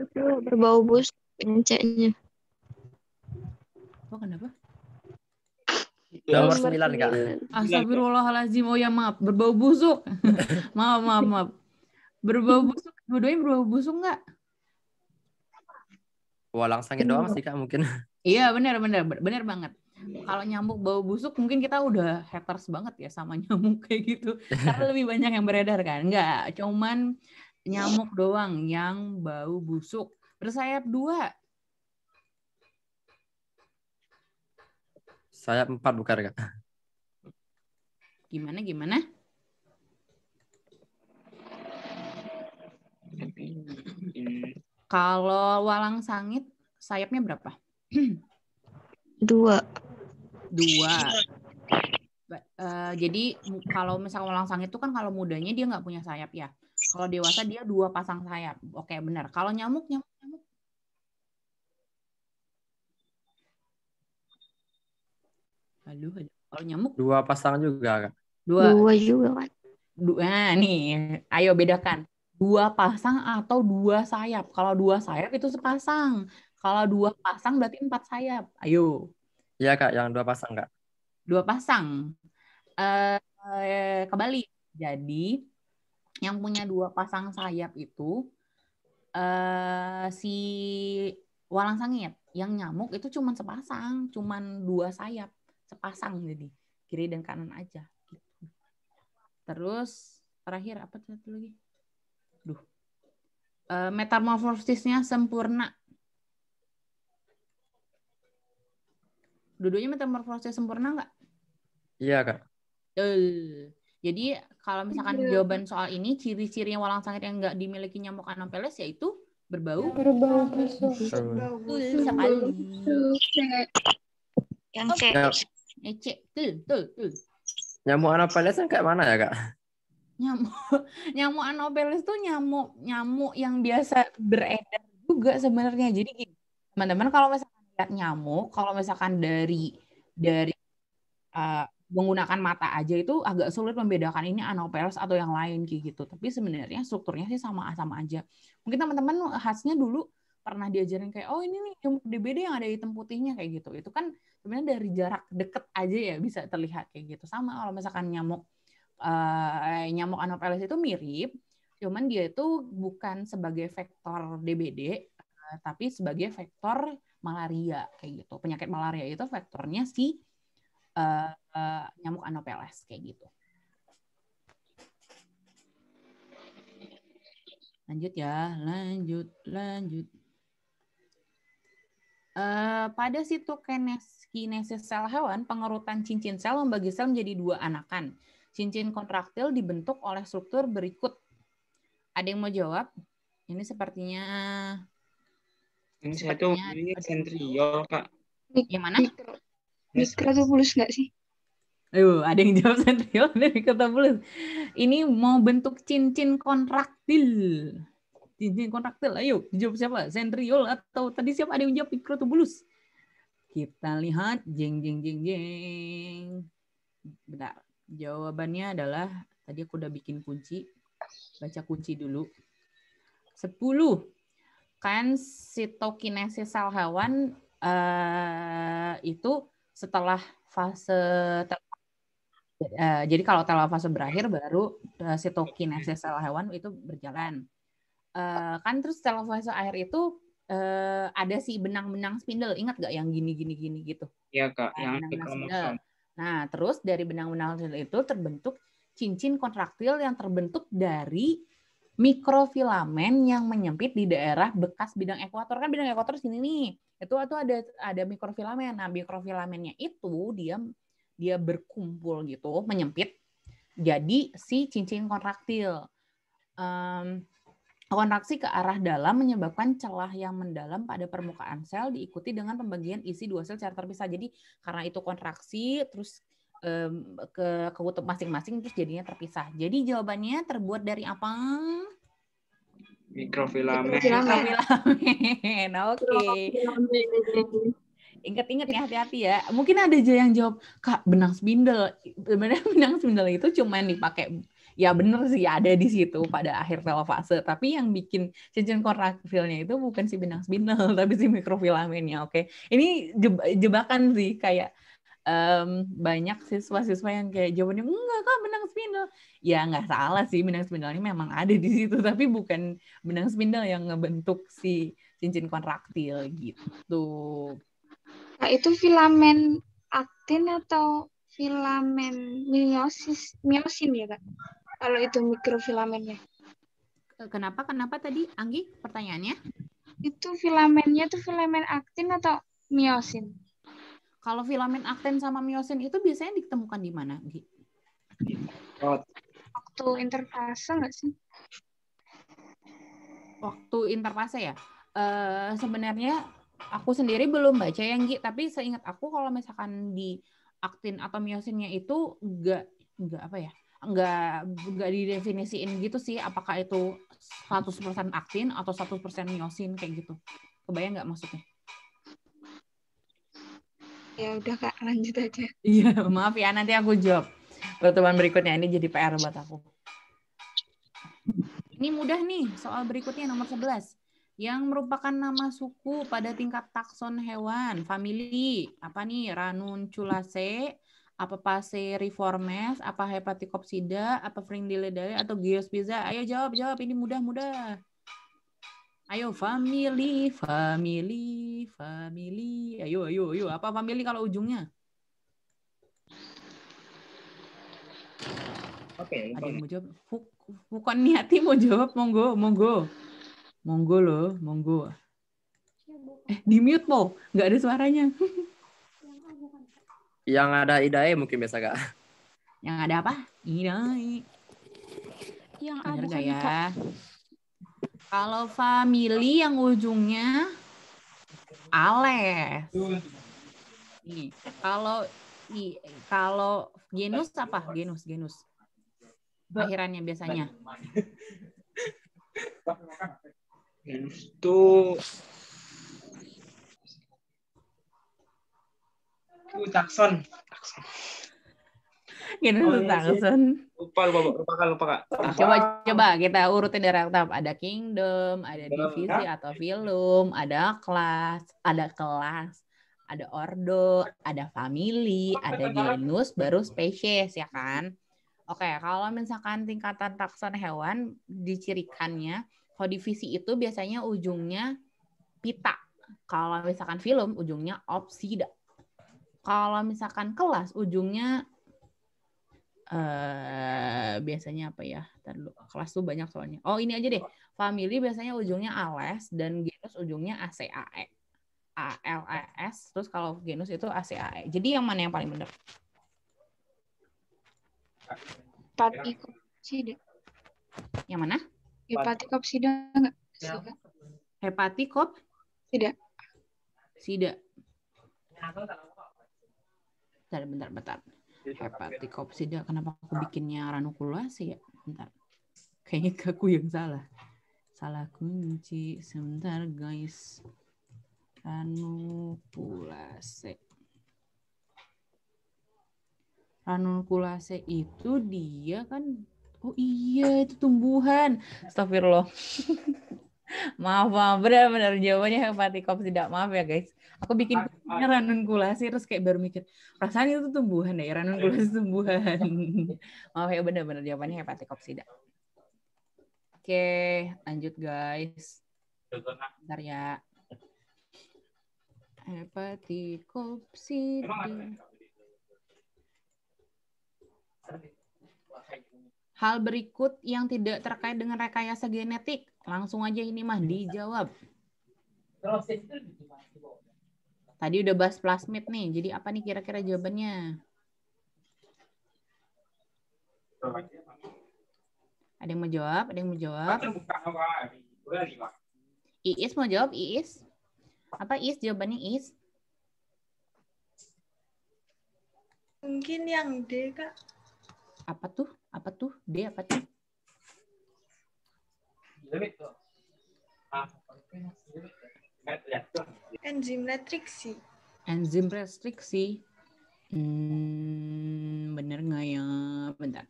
Itu berbau bus penceknya. kok kenapa? Nomor 9, Kak. Astagfirullahalazim. Oh ya maaf, berbau busuk. *laughs* maaf, maaf, maaf. Berbau busuk. Dua-duanya berbau busuk nggak
wah sangit doang sih Kak mungkin. *laughs*
Iya, benar benar benar banget. Kalau nyamuk bau busuk mungkin kita udah haters banget ya sama *laughs* nyamuk kayak gitu. Karena lebih banyak yang beredar kan. Enggak, cuman nyamuk doang yang bau busuk. Bersayap dua.
Sayap empat bukan kak?
Gimana gimana? Kalau walang sangit sayapnya berapa?
Dua. Dua.
Uh, jadi kalau misalnya walang sangit itu kan kalau mudanya dia nggak punya sayap ya. Kalau dewasa dia dua pasang sayap. Oke, benar. Kalau nyamuk, nyamuk, nyamuk.
Aduh, Kalau nyamuk dua pasang juga, Kak. Dua. Dua juga, kan.
Dua nah, nih. Ayo bedakan. Dua pasang atau dua sayap. Kalau dua sayap itu sepasang. Kalau dua pasang berarti empat sayap. Ayo. Iya, Kak, yang dua pasang, Kak. Dua pasang. Eh, eh kembali Jadi yang punya dua pasang sayap itu uh, si walang sangit yang nyamuk itu cuma sepasang, cuma dua sayap, sepasang jadi kiri dan kanan aja. Gitu. Terus terakhir apa satu lagi? Duh, uh, metamorfosisnya sempurna. Dudunya metamorfosis sempurna nggak? Iya kak. Uh, jadi kalau misalkan yeah. jawaban soal ini ciri cirinya walang sangit yang enggak dimiliki nyamuk anopheles yaitu berbau berbau busuk Berbau Yang C. Yang eh, C. tuh tuh tuh
Nyamuk anopheles yang kayak mana ya, Kak?
Nyamuk *laughs* nyamuk anopheles tuh nyamuk nyamuk yang biasa beredar juga sebenarnya. Jadi gini, teman-teman kalau misalkan lihat nyamuk, kalau misalkan dari dari uh, menggunakan mata aja itu agak sulit membedakan ini anopheles atau yang lain kayak gitu. Tapi sebenarnya strukturnya sih sama-sama aja. Mungkin teman-teman khasnya dulu pernah diajarin kayak oh ini nih nyamuk DBD yang ada hitam putihnya kayak gitu. Itu kan sebenarnya dari jarak deket aja ya bisa terlihat kayak gitu. Sama kalau misalkan nyamuk eh, nyamuk anopheles itu mirip, cuman dia itu bukan sebagai vektor DBD eh, tapi sebagai vektor malaria kayak gitu. Penyakit malaria itu vektornya si uh, uh, nyamuk Anopheles kayak gitu. Lanjut ya, lanjut, lanjut. Uh, pada sitokinesis sel hewan, pengerutan cincin sel membagi sel menjadi dua anakan. Cincin kontraktil dibentuk oleh struktur berikut. Ada yang mau jawab? Ini sepertinya...
Ini satu ini sentriol, Kak.
Gimana? Mikro tuh pulus nggak sih? Ayo, ada yang jawab Satrio *laughs* dari kata bulus. Ini mau bentuk cincin kontraktil. Cincin kontraktil, ayo jawab siapa? Sentriol atau tadi siapa ada yang jawab mikrotubulus? Kita lihat, jeng jeng jeng jeng. Benar, jawabannya adalah tadi aku udah bikin kunci. Baca kunci dulu. Sepuluh, Kan sitokinesis sel hewan uh, eh, itu setelah fase uh, jadi kalau telofase berakhir baru uh, eh, sitokinesis sel hewan itu berjalan. Uh, kan terus fase akhir itu uh, ada si benang-benang spindle. Ingat gak yang gini-gini gini gitu?
Iya kak. Nah, yang benang -benang spindle.
Nah terus dari benang-benang spindle itu terbentuk cincin kontraktil yang terbentuk dari mikrofilamen yang menyempit di daerah bekas bidang ekuator kan bidang ekuator sini nih itu atau ada ada mikrofilamen. Nah, mikrofilamennya itu dia dia berkumpul gitu, menyempit. Jadi si cincin kontraktil um, kontraksi ke arah dalam menyebabkan celah yang mendalam pada permukaan sel diikuti dengan pembagian isi dua sel secara terpisah. Jadi karena itu kontraksi terus um, ke ke kutub masing-masing terus jadinya terpisah. Jadi jawabannya terbuat dari apa?
Mikrofilamen. Mikrofilamen.
*laughs* Oke. Okay. Ingat-ingat ya hati-hati ya. Mungkin ada aja yang jawab, "Kak, benang spindle." Sebenarnya *laughs* benang spindle itu cuma dipakai ya bener sih ada di situ pada akhir telofase tapi yang bikin cincin korakvilnya itu bukan si benang spindle *laughs* tapi si mikrofilamennya oke okay? ini jebakan sih kayak um, banyak siswa-siswa yang kayak jawabannya enggak kok benang spindle ya nggak salah sih benang spindle ini memang ada di situ *laughs* tapi bukan benang spindle yang ngebentuk si cincin kontraktil gitu
nah itu filamen aktin atau filamen miosis miosin ya kak kalau itu mikrofilamennya
eh, kenapa kenapa tadi Anggi pertanyaannya itu filamennya tuh filamen aktin atau
miosin
kalau filamen aktin sama miosin itu biasanya ditemukan di mana, Di Waktu interfase nggak sih? Waktu interfase ya. Uh, sebenarnya aku sendiri belum baca yang Gi, tapi seingat aku kalau misalkan di aktin atau miosinnya itu nggak nggak apa ya? nggak nggak didefinisiin gitu sih apakah itu 100% aktin atau 100% miosin kayak gitu. Kebayang nggak maksudnya?
Ya udah Kak, lanjut aja. Iya,
maaf ya nanti aku jawab. Pertemuan berikutnya ini jadi PR buat aku. Ini mudah nih, soal berikutnya nomor 11 yang merupakan nama suku pada tingkat takson hewan, family apa nih, Ranunculaceae, apa reformes apa Hepaticopsida, apa Fringillidae atau Geospiza. Ayo jawab, jawab, ini mudah-mudah. Ayo family, family, family. Ayo, ayo, ayo. Apa family kalau ujungnya? Oke. Okay, Ada mau jawab? Bukan niati mau jawab, monggo, monggo, monggo loh, monggo. Iya, eh, di mute po, nggak ada suaranya. Yang ada idae mungkin biasa kak. Yang ada apa? Idae.
Yang ada ya.
Kalau family yang ujungnya ale, kalau i, kalau genus apa? Genus, genus. Akhirannya biasanya.
Genus itu itu Takson
gitu oh, Iya
lupa lupa lupa lupa, lupa lupa.
Coba coba kita urutin dari tahap ada kingdom, ada divisi ya. atau film, ada kelas, ada kelas, ada ordo, ada family, ada genus, baru spesies ya kan. Oke, kalau misalkan tingkatan takson hewan dicirikannya, kalau divisi itu biasanya ujungnya pita. Kalau misalkan film ujungnya opsida. Kalau misalkan kelas ujungnya Eh, biasanya apa ya? Ntar Kelas tuh banyak soalnya. Oh, ini aja deh. Family biasanya ujungnya ales dan genus ujungnya ACAE. S. terus kalau genus itu ACAE. Jadi yang mana yang paling benar?
Patikopsida.
Yang mana? Hepatikopsida ya, enggak? Hepatikop? Tidak. Sida. Bentar, bentar, bentar hepatikopsida kenapa aku bikinnya ranukulasi ya bentar kayaknya kaku yang salah salah kunci sebentar guys ranukulase Ranukulase itu dia kan oh iya itu tumbuhan astagfirullah *laughs* maaf, maaf. Benar-benar jawabannya hepatikop tidak maaf ya guys. Aku bikin sih terus kayak baru mikir, perasaan itu tumbuhan ya, ranunkulasi iya. tumbuhan. *laughs* maaf ya benar-benar jawabannya hepatikop ya, tidak. Oke, lanjut guys.
Bentar
ya. Hepatikopsida. Eh, Hal berikut yang tidak terkait dengan rekayasa genetik Langsung aja ini mah iya. dijawab. Tadi udah bahas plasmid nih, jadi apa nih kira-kira jawabannya? Ada yang mau jawab? Ada yang mau jawab? Iis mau jawab? Iis? Apa Iis jawabannya Iis? Mungkin yang D, Kak. Apa tuh? Apa tuh? D apa tuh?
Enzim restriksi.
Enzim restriksi. Hmm, bener nggak ya? Bentar.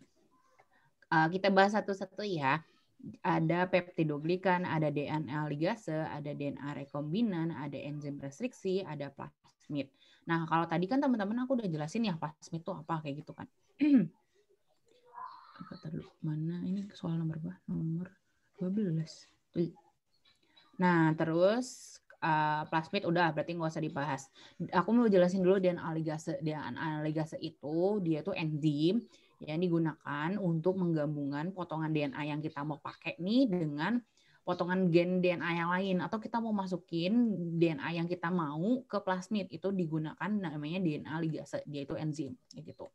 Uh, kita bahas satu-satu ya. Ada peptidoglikan, ada DNA ligase, ada DNA rekombinan, ada enzim restriksi, ada plasmid. Nah, kalau tadi kan teman-teman aku udah jelasin ya plasmid itu apa kayak gitu kan. *clears throat* Kata dulu, mana ini soal nomor berapa? Nomor 12. Nah, terus uh, plasmid udah berarti nggak usah dibahas. Aku mau jelasin dulu dan aligase. Dan aligase itu dia tuh enzim yang digunakan untuk menggabungkan potongan DNA yang kita mau pakai nih dengan potongan gen DNA yang lain atau kita mau masukin DNA yang kita mau ke plasmid itu digunakan namanya DNA ligase dia itu enzim gitu.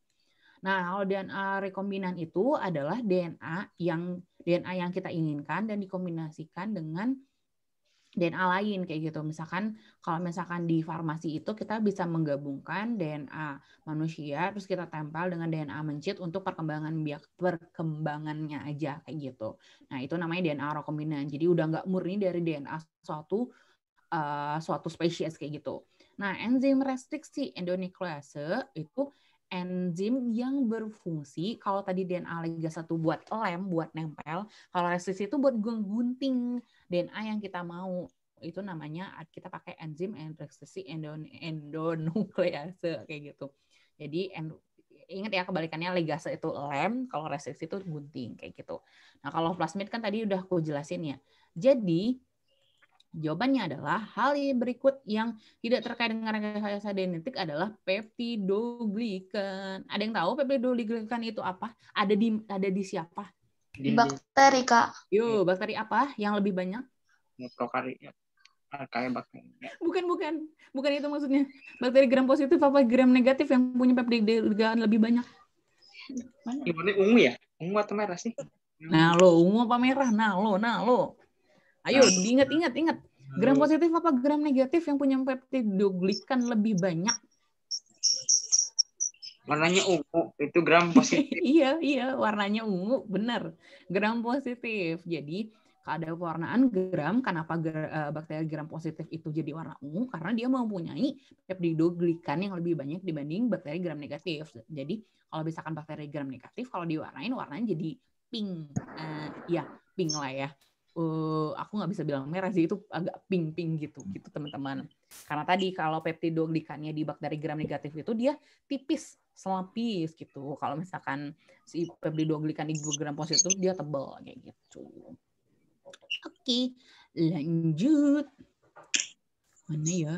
Nah, kalau DNA rekombinan itu adalah DNA yang DNA yang kita inginkan dan dikombinasikan dengan DNA lain kayak gitu. Misalkan kalau misalkan di farmasi itu kita bisa menggabungkan DNA manusia terus kita tempel dengan DNA mencit untuk perkembangan biak perkembangannya aja kayak gitu. Nah, itu namanya DNA rekombinan. Jadi udah nggak murni dari DNA suatu uh, suatu spesies kayak gitu. Nah, enzim restriksi endonuklease itu enzim yang berfungsi kalau tadi DNA liga satu buat lem, buat nempel, kalau resis itu buat gunting DNA yang kita mau. Itu namanya kita pakai enzim restriksi endon endonuklease kayak gitu. Jadi ingat ya kebalikannya ligase itu lem, kalau restriksi itu gunting kayak gitu. Nah, kalau plasmid kan tadi udah aku jelasin ya. Jadi Jawabannya adalah hal yang berikut yang tidak terkait dengan rekayasa genetik adalah peptidoglikan. Ada yang tahu peptidoglikan itu apa? Ada di ada di siapa? Di bakteri, Kak. Yo, bakteri apa yang lebih banyak?
Prokariot. Kayak bakteri.
Ya. Bukan, bukan. Bukan itu maksudnya. Bakteri gram positif apa gram negatif yang punya peptidoglikan lebih banyak? Ini Gimana ungu ya?
Ungu atau merah sih?
Nah lo, ungu apa merah? Nah lo, nah lo. Ayo diingat, ingat, ingat. Gram positif apa gram negatif yang punya peptidoglikan lebih banyak?
Warnanya ungu, itu gram positif.
*laughs* iya, iya, warnanya ungu, benar. Gram positif. Jadi ada warnaan gram, kenapa eh, bakteri gram positif itu jadi warna ungu? Karena dia mempunyai peptidoglikan yang lebih banyak dibanding bakteri gram negatif. Jadi kalau misalkan bakteri gram negatif, kalau diwarnain warnanya jadi pink. Uh, ya, pink lah ya uh, aku nggak bisa bilang merah sih itu agak pink-pink gitu hmm. gitu teman-teman. Karena tadi kalau peptidoglikannya di dari gram negatif itu dia tipis selapis gitu. Kalau misalkan si peptidoglikan di gram positif dia tebal kayak gitu. Oke, lanjut. Mana ya?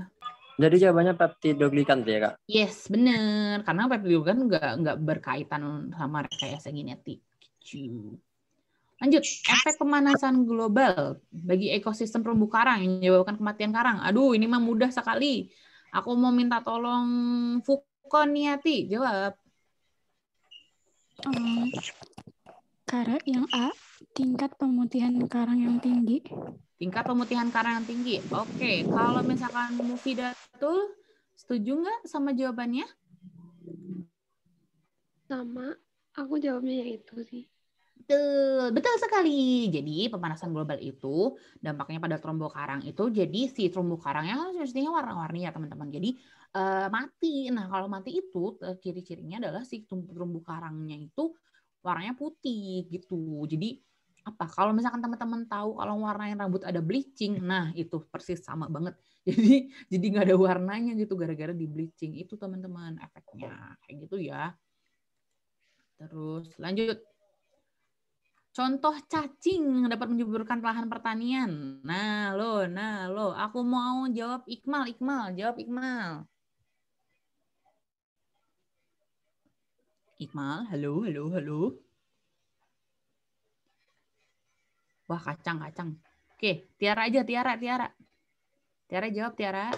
Jadi jawabannya peptidoglikan ya kak?
Yes, bener. Karena peptidoglikan nggak nggak berkaitan sama rekayasa genetik. Gitu. Lanjut, efek pemanasan global bagi ekosistem terumbu karang yang menyebabkan kematian karang. Aduh, ini mah mudah sekali. Aku mau minta tolong Fukoniati
jawab. Um, yang A, tingkat pemutihan karang yang tinggi.
Tingkat pemutihan karang yang tinggi. Oke,
kalau misalkan Mufidatul, setuju nggak sama jawabannya? Sama, aku jawabnya yang itu sih. Betul,
gitu. betul sekali. Jadi pemanasan global itu dampaknya pada terumbu karang itu, jadi si terumbu karangnya kan biasanya warna-warni ya teman-teman. Jadi uh, mati. Nah kalau mati itu ciri-cirinya adalah si terumbu karangnya itu warnanya putih gitu. Jadi apa kalau misalkan teman-teman tahu kalau warnain rambut ada bleaching nah itu persis sama banget *laughs* jadi jadi nggak ada warnanya gitu gara-gara di bleaching itu teman-teman efeknya kayak gitu ya terus lanjut Contoh cacing dapat menyuburkan lahan pertanian. Nah, lo, nah, lo. Aku mau jawab Iqmal, Iqmal, jawab Iqmal. Iqmal, halo, halo, halo. Wah, kacang, kacang. Oke, Tiara aja, Tiara, Tiara. Tiara jawab, Tiara.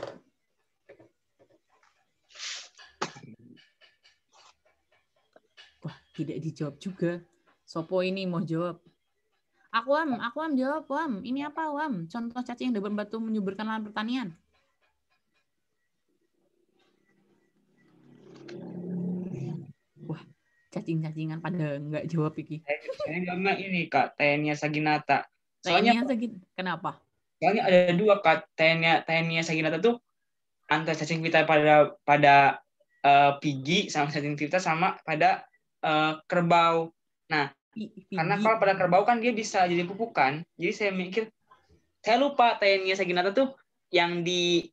Wah, tidak dijawab juga. Sopo ini mau jawab. Aku am, aku am jawab, am. Ini apa, am? Contoh cacing yang dapat membantu menyuburkan lahan pertanian. Wah, cacing-cacingan pada nggak jawab iki. Saya eh, gambar ini
Kak Tenia Saginata. Soalnya
Tenia Sagin, Kenapa?
Soalnya ada dua Kak Tenia Tenia Saginata tuh antara cacing pita pada pada uh, pigi sama cacing pita sama pada uh, kerbau. Nah, karena kalau pada kerbau kan dia bisa jadi pupuk kan. Jadi saya mikir, saya lupa TNI Saginata tuh yang di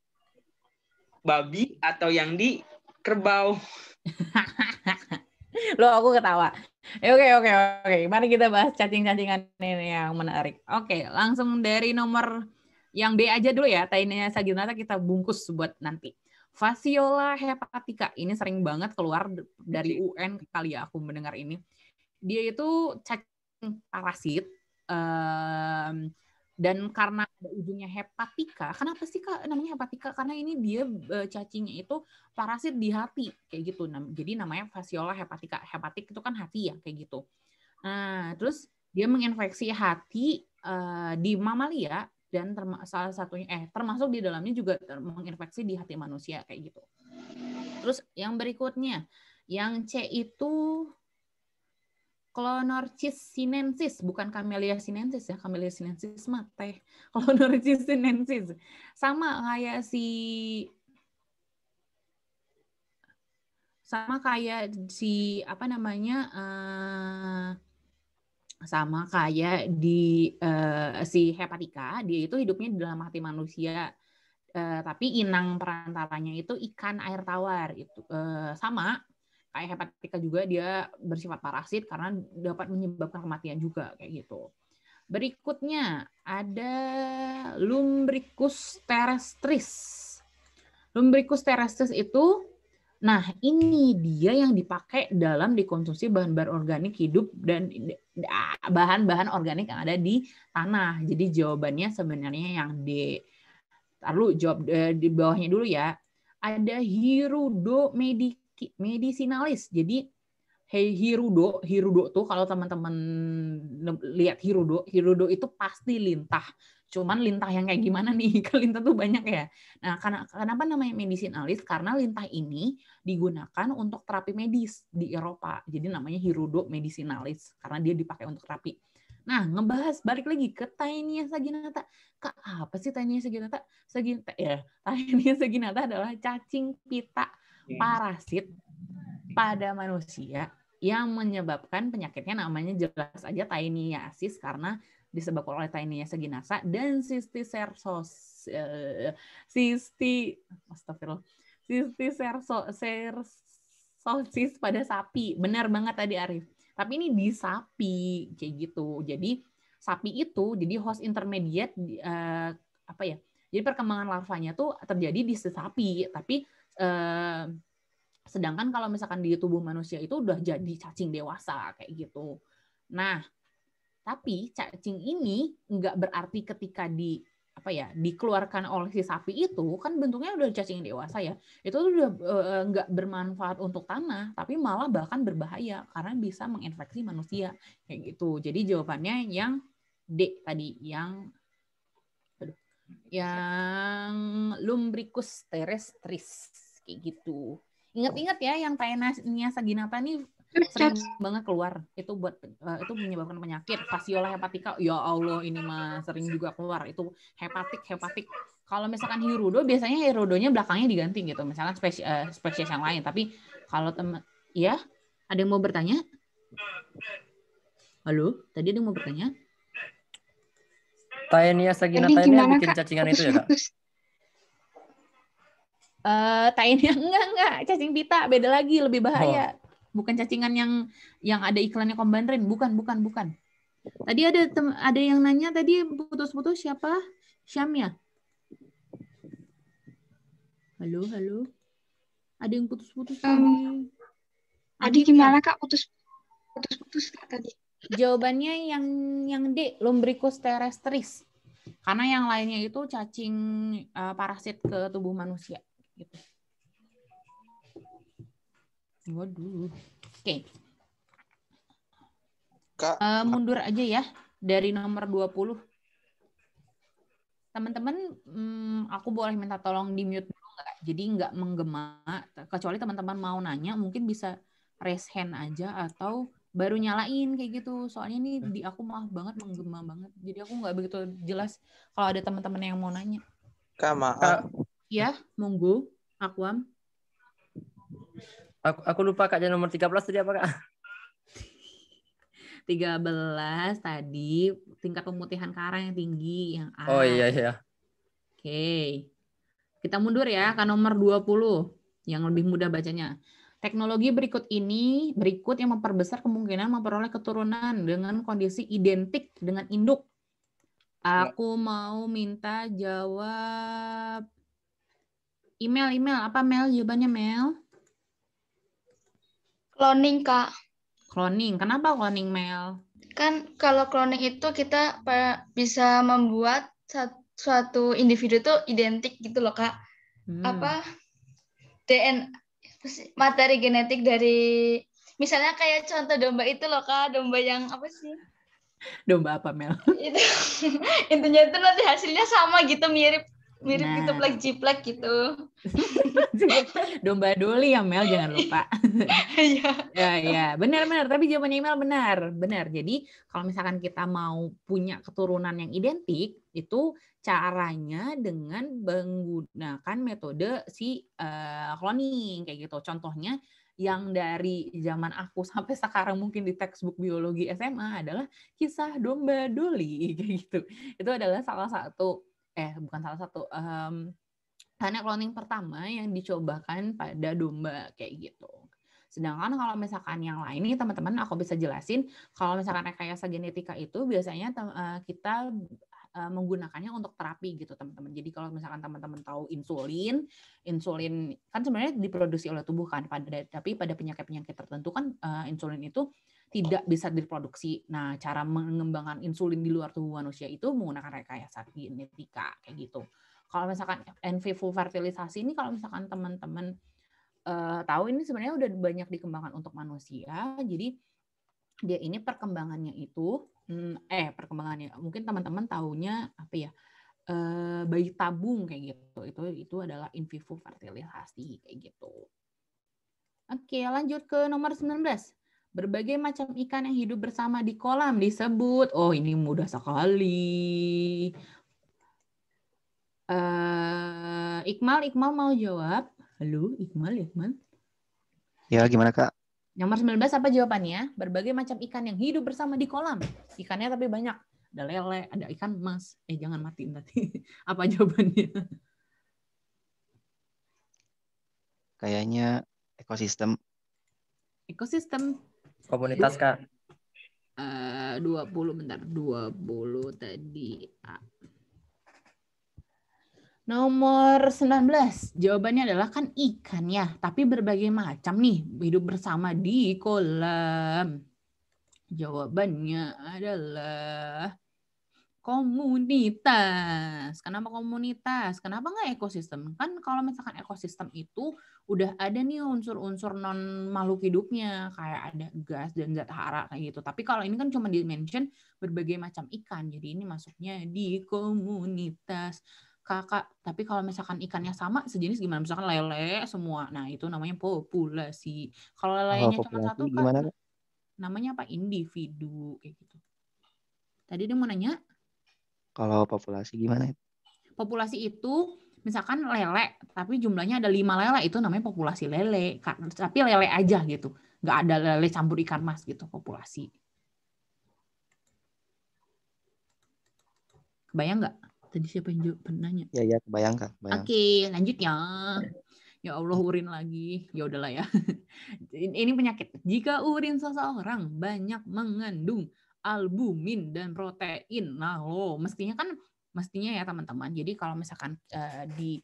babi atau yang di kerbau.
*laughs* Loh aku ketawa. Ya, oke oke oke. Mari kita bahas cacing-cacingan ini yang menarik. Oke, langsung dari nomor yang B aja dulu ya. tainya saginata kita bungkus buat nanti. Fasiola hepatica ini sering banget keluar dari UN kali ya aku mendengar ini dia itu cek parasit um, dan karena ada ujungnya hepatika, kenapa sih kak namanya hepatika? Karena ini dia eh, cacingnya itu parasit di hati kayak gitu. Jadi namanya fasciola hepatika. Hepatik itu kan hati ya kayak gitu. Nah terus dia menginfeksi hati uh, di mamalia dan salah satunya eh termasuk di dalamnya juga menginfeksi di hati manusia kayak gitu. Terus yang berikutnya yang C itu Clonorchis sinensis, bukan Camellia sinensis ya. Camellia sinensis mah teh. Clonorchis *laughs* sinensis. Sama kayak si sama kayak si apa namanya uh, sama kayak di uh, si hepatika dia itu hidupnya di dalam hati manusia uh, tapi inang perantaranya itu ikan air tawar itu uh, sama kayak hepatika juga dia bersifat parasit karena dapat menyebabkan kematian juga kayak gitu. Berikutnya ada Lumbricus terrestris. Lumbricus terrestris itu nah ini dia yang dipakai dalam dikonsumsi bahan-bahan organik hidup dan bahan-bahan organik yang ada di tanah. Jadi jawabannya sebenarnya yang D. Lalu jawab eh, di bawahnya dulu ya. Ada Hirudo medica medisinalis. Jadi Hei Hirudo, Hirudo tuh kalau teman-teman lihat Hirudo, Hirudo itu pasti lintah. Cuman lintah yang kayak gimana nih? Kalau *laughs* kan tuh banyak ya. Nah, karena kenapa namanya medisinalis Karena lintah ini digunakan untuk terapi medis di Eropa. Jadi namanya Hirudo medisinalis karena dia dipakai untuk terapi. Nah, ngebahas balik lagi ke Tainia Saginata. ke apa sih Tainia Saginata? Saginata ya, eh, Tainia Saginata adalah cacing pita parasit pada manusia yang menyebabkan penyakitnya namanya jelas aja tainiasis karena disebabkan oleh tainiasa seginasa dan cisticercosis uh, eh, cisti astagfirullah pada sapi. Benar banget tadi Arif. Tapi ini di sapi kayak gitu. Jadi sapi itu jadi host intermediate uh, apa ya? Jadi perkembangan larvanya tuh terjadi di sapi, tapi sedangkan kalau misalkan di tubuh manusia itu udah jadi cacing dewasa kayak gitu nah tapi cacing ini nggak berarti ketika di apa ya dikeluarkan oleh si sapi itu kan bentuknya udah cacing dewasa ya itu tuh udah eh, eh, nggak e, bermanfaat untuk tanah tapi malah bahkan berbahaya karena bisa menginfeksi manusia kayak gitu jadi jawabannya yang D tadi yang aduh, yang lumbricus terrestris kayak gitu ingat-ingat ya yang Taenia saginata nih *laughs* sering banget keluar itu buat uh, itu menyebabkan penyakit fasciola hepatika ya allah ini mah sering juga keluar itu hepatik hepatik kalau misalkan hirudo biasanya hirudonya belakangnya diganti gitu misalkan spesies uh, spesies yang lain tapi kalau teman ya ada yang mau bertanya halo tadi ada yang mau bertanya Taenia saginata ini bikin cacingan itu ya kak uh, eh, tainya *laughs* enggak enggak cacing pita beda lagi lebih bahaya oh. bukan cacingan yang yang ada iklannya kombandrin bukan bukan bukan tadi ada ada yang nanya tadi putus-putus siapa Syam ya
halo halo ada yang putus-putus um, tadi gimana kak putus putus-putus kak tadi jawabannya yang
yang D lumbricus terrestris karena yang lainnya itu cacing uh, parasit ke tubuh manusia gitu. Waduh. Oke. Okay. Kak, uh, mundur aja ya dari nomor 20. Teman-teman, hmm, aku boleh minta tolong di-mute dulu nggak? Jadi nggak menggema, kecuali teman-teman mau nanya, mungkin bisa raise hand aja atau baru nyalain kayak gitu. Soalnya ini di aku maaf banget menggema banget. Jadi aku nggak begitu jelas kalau ada teman-teman yang mau nanya.
Kak, maaf. Uh,
Ya, monggo, Akwam. Aku, aku lupa Kak, yang nomor 13 tadi apa Kak? 13 *laughs* tadi tingkat pemutihan karang yang tinggi yang A. Oh iya iya. Oke. Kita mundur ya ke nomor 20 yang lebih mudah bacanya. Teknologi berikut ini berikut yang memperbesar kemungkinan memperoleh keturunan dengan kondisi identik dengan induk. Aku mau minta jawab Email, email. Apa Mel? Jawabannya Mel?
Cloning, Kak.
Cloning. Kenapa cloning,
Mel? Kan kalau cloning itu kita bisa membuat suatu individu itu identik gitu loh, Kak. Hmm. Apa? DNA, materi genetik dari... Misalnya kayak contoh domba itu loh, Kak. Domba yang apa sih?
Domba apa, Mel? Itu,
*laughs* intinya itu nanti hasilnya sama gitu, mirip mirip gitu, nah. gitu black jiplek gitu
domba doli ya Mel jangan lupa *laughs* iya ya ya benar benar tapi jawabannya Mel benar benar jadi kalau misalkan kita mau punya keturunan yang identik itu caranya dengan menggunakan metode si uh, eh, cloning kayak gitu contohnya yang dari zaman aku *laughs* sampai sekarang mungkin di textbook biologi SMA adalah kisah domba doli *laughs* kayak gitu. Itu adalah salah satu eh bukan salah satu um, hanya cloning pertama yang dicobakan pada domba kayak gitu. Sedangkan kalau misalkan yang lain ini teman-teman aku bisa jelasin kalau misalkan rekayasa genetika itu biasanya eh, kita Eh, menggunakannya untuk terapi gitu teman-teman. Jadi kalau misalkan teman-teman tahu insulin, insulin kan sebenarnya diproduksi oleh tubuh kan pada tapi pada penyakit-penyakit tertentu kan uh, insulin itu tidak bisa diproduksi. Nah, cara mengembangkan insulin di luar tubuh manusia itu menggunakan rekayasa genetika kayak gitu. Kalau misalkan in vivo fertilisasi ini kalau misalkan teman-teman uh, tahu ini sebenarnya udah banyak dikembangkan untuk manusia. Jadi dia ini perkembangannya itu Hmm, eh perkembangannya mungkin teman-teman tahunya apa ya eh, bayi tabung kayak gitu itu itu adalah in vivo fertilisasi kayak gitu oke lanjut ke nomor 19 berbagai macam ikan yang hidup bersama di kolam disebut oh ini mudah sekali eh, Iqmal Iqmal mau jawab halo Iqmal Iqmal ya gimana kak Nomor 19 apa jawabannya? Berbagai macam ikan yang hidup bersama di kolam. Ikannya tapi banyak. Ada lele, ada ikan mas. Eh jangan mati nanti. *laughs* apa jawabannya?
Kayaknya ekosistem.
Ekosistem. Komunitas kak. Eh, uh, 20 bentar. 20 tadi. Nomor 19, jawabannya adalah kan ikan ya, tapi berbagai macam nih hidup bersama di kolam. Jawabannya adalah komunitas. Kenapa komunitas? Kenapa nggak ekosistem? Kan kalau misalkan ekosistem itu udah ada nih unsur-unsur non makhluk hidupnya, kayak ada gas dan zat hara kayak gitu. Tapi kalau ini kan cuma dimention berbagai macam ikan, jadi ini masuknya di komunitas kakak tapi kalau misalkan ikannya sama sejenis gimana misalkan lele semua nah itu namanya populasi kalau oh, lelenya oh, cuma satu gimana? kan namanya apa individu kayak gitu tadi dia mau nanya
kalau populasi gimana
populasi itu misalkan lele tapi jumlahnya ada lima lele itu namanya populasi lele tapi lele aja gitu nggak ada lele campur ikan mas gitu populasi Bayang nggak Tadi siapa yang jawab nanya?
Ya ya bayangkan.
Oke, okay,
lanjut ya. Ya Allah urin lagi. Ya udahlah ya. *laughs* Ini penyakit. Jika urin seseorang banyak mengandung albumin dan protein. Nah, lo mestinya kan mestinya ya teman-teman. Jadi kalau misalkan uh, di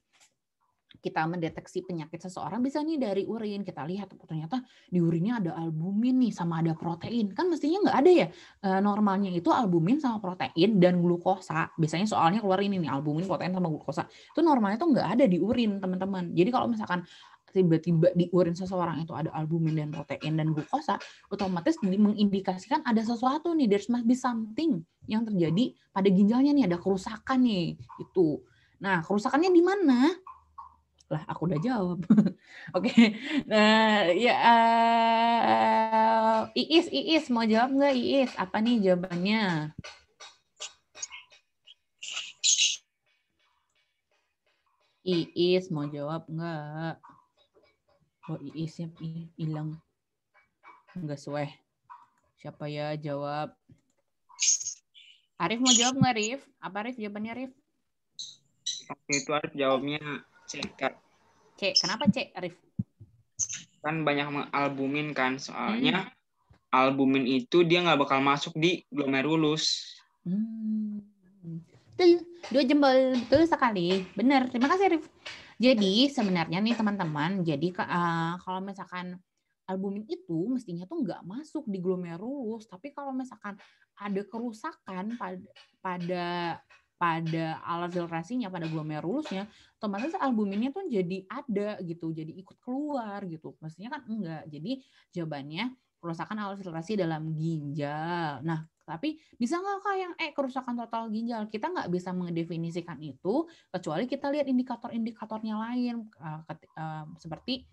kita mendeteksi penyakit seseorang bisa nih dari urin kita lihat oh, ternyata di urinnya ada albumin nih sama ada protein kan mestinya nggak ada ya e, normalnya itu albumin sama protein dan glukosa biasanya soalnya keluar ini nih albumin protein sama glukosa itu normalnya tuh nggak ada di urin teman-teman jadi kalau misalkan tiba-tiba di urin seseorang itu ada albumin dan protein dan glukosa, otomatis mengindikasikan ada sesuatu nih, there must be something yang terjadi pada ginjalnya nih, ada kerusakan nih, itu. Nah, kerusakannya di mana? lah aku udah jawab *laughs* oke nah ya uh, iis iis mau jawab nggak iis apa nih jawabannya iis mau jawab nggak oh iisnya hilang nggak sesuai siapa ya jawab Arif mau jawab nggak Arif apa Arif jawabannya Arif
waktu itu Arif jawabnya cekat
cek Kenapa cek Arif?
Kan banyak mengalbumin kan, soalnya hmm. albumin itu dia nggak bakal masuk di glomerulus.
Hmm. Dua jempol betul sekali. bener Terima kasih, Arif. Jadi sebenarnya nih teman-teman, jadi uh, kalau misalkan albumin itu mestinya tuh nggak masuk di glomerulus, tapi kalau misalkan ada kerusakan pada pada pada alat filtrasinya, pada glomerulusnya, otomatis albuminnya tuh jadi ada gitu, jadi ikut keluar gitu. Mestinya kan enggak. Jadi jawabannya kerusakan alat filtrasi dalam ginjal. Nah, tapi bisa nggak kak yang eh kerusakan total ginjal? Kita nggak bisa mendefinisikan itu kecuali kita lihat indikator-indikatornya lain eh, eh, seperti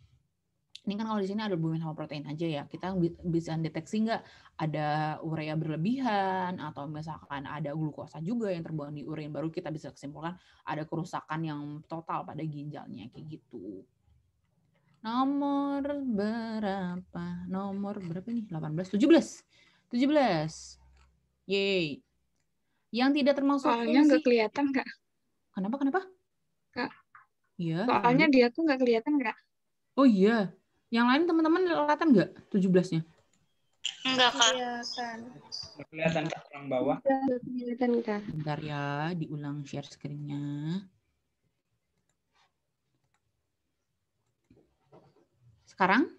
ini kan kalau di sini ada albumin sama protein aja ya kita bisa deteksi nggak ada urea berlebihan atau misalkan ada glukosa juga yang terbuang di urin baru kita bisa kesimpulkan ada kerusakan yang total pada ginjalnya kayak gitu nomor berapa nomor berapa nih 18 17 17 yay yang tidak termasuk soalnya nggak kelihatan kak kenapa kenapa kak Iya. Soalnya iya. dia
tuh nggak kelihatan nggak?
Oh iya, yang lain teman-teman kelihatan nggak 17-nya?
Enggak, Kak. Iya, kelihatan.
Kelihatan ke bawah? bawah.
Iya, kelihatan, Kak. Bentar ya, diulang share screen-nya. Sekarang?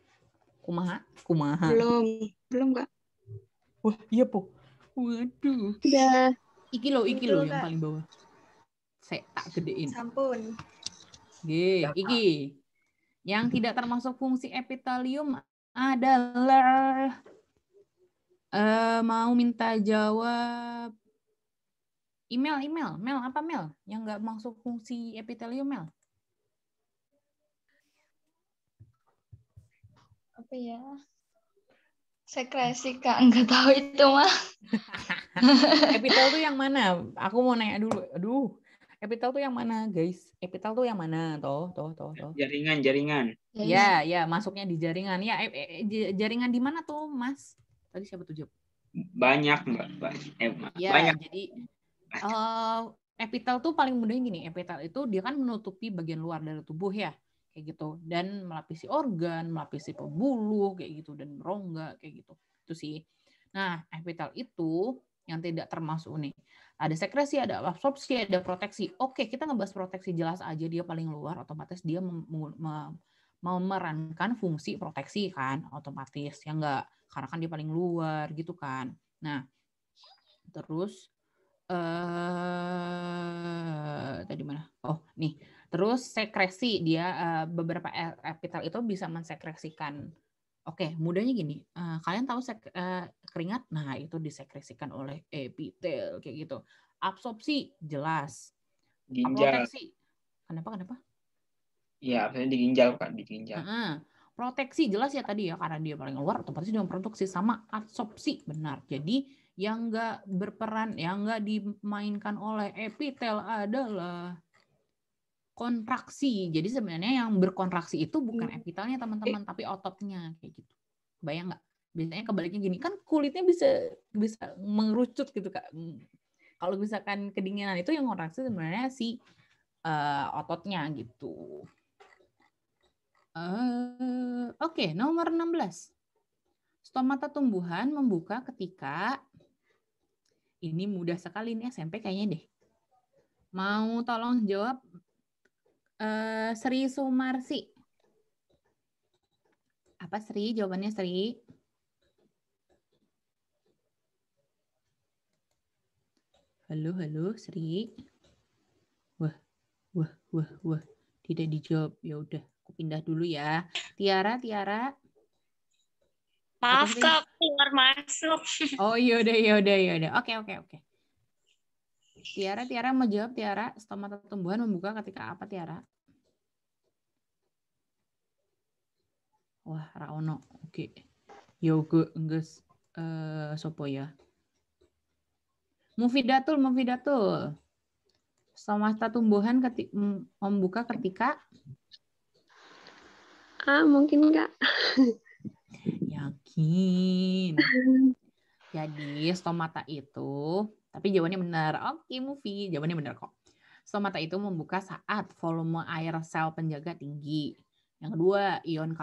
Kumaha? Kumaha? Belum. Belum, Kak. Wah, iya, Po. Waduh. Udah. Iki lo, iki lo yang paling bawah. Saya tak gedein. Sampun. Gih, ya, iki. Yang tidak termasuk fungsi epitelium adalah uh, mau minta jawab email email mail apa mail yang nggak masuk fungsi epitelium mail
apa ya sekresi kak nggak tahu itu mah
*laughs* epitel tuh yang mana aku mau nanya dulu aduh epitel tuh yang mana guys epitel tuh yang mana toh toh toh toh
jaringan jaringan ya
ya masuknya di jaringan ya eh, eh, eh jaringan di mana tuh mas tadi siapa tujuh?
banyak mbak eh, ya, banyak
jadi uh, epitel tuh paling mudah gini epitel itu dia kan menutupi bagian luar dari tubuh ya kayak gitu dan melapisi organ melapisi pembuluh kayak gitu dan rongga kayak gitu itu sih nah epitel itu yang tidak termasuk nih ada sekresi, ada absorpsi, ada proteksi. Oke, kita ngebahas proteksi jelas aja dia paling luar, otomatis dia mau mem memerankan fungsi proteksi kan, otomatis ya enggak, karena kan dia paling luar gitu kan. Nah, terus eh tadi mana? Oh, nih. Terus sekresi dia uh, beberapa e-, epitel itu bisa mensekresikan Oke, mudahnya gini, uh, kalian tahu sek, uh, keringat, nah itu disekresikan oleh epitel kayak gitu. Absorpsi jelas. Ginjal. Proteksi. Kenapa kenapa? Iya, absorpsi di ginjal kan di ginjal. Uh -huh. Proteksi jelas ya tadi ya karena dia paling luar, pasti dia memproduksi sama absorpsi benar. Jadi yang nggak berperan, yang nggak dimainkan oleh epitel adalah kontraksi. Jadi sebenarnya yang berkontraksi itu bukan hmm. epitelnya teman-teman, eh. tapi ototnya kayak gitu. Bayang nggak? Biasanya kebaliknya gini kan kulitnya bisa bisa mengerucut gitu kak. Kalau misalkan kedinginan itu yang kontraksi sebenarnya si uh, ototnya gitu. Uh, Oke, okay, nomor 16. Stomata tumbuhan membuka ketika ini mudah sekali nih SMP kayaknya deh. Mau tolong jawab Eh, Sri Sumarsi. Apa Sri? Jawabannya Sri. Halo, halo, Sri. Wah, wah, wah, wah. Tidak dijawab. Ya udah, aku pindah dulu ya. Tiara, Tiara. Maaf kak, keluar masuk. Oh yaudah, yaudah, yaudah. Oke, okay, oke, okay, oke. Okay. Tiara, Tiara mau jawab Tiara. Stomata tumbuhan membuka ketika apa Tiara? Wah, Raono. Oke. Okay. Yoga enggak, eh, sopo ya. Mufidatul, mufidatul. Stomata tumbuhan ketik membuka ketika
Ah, mungkin enggak.
Yakin. *laughs* Jadi, stomata itu tapi jawabannya benar. Oke, okay, movie. Jawabannya benar kok. Stomata itu membuka saat volume air sel penjaga tinggi. Yang kedua, ion K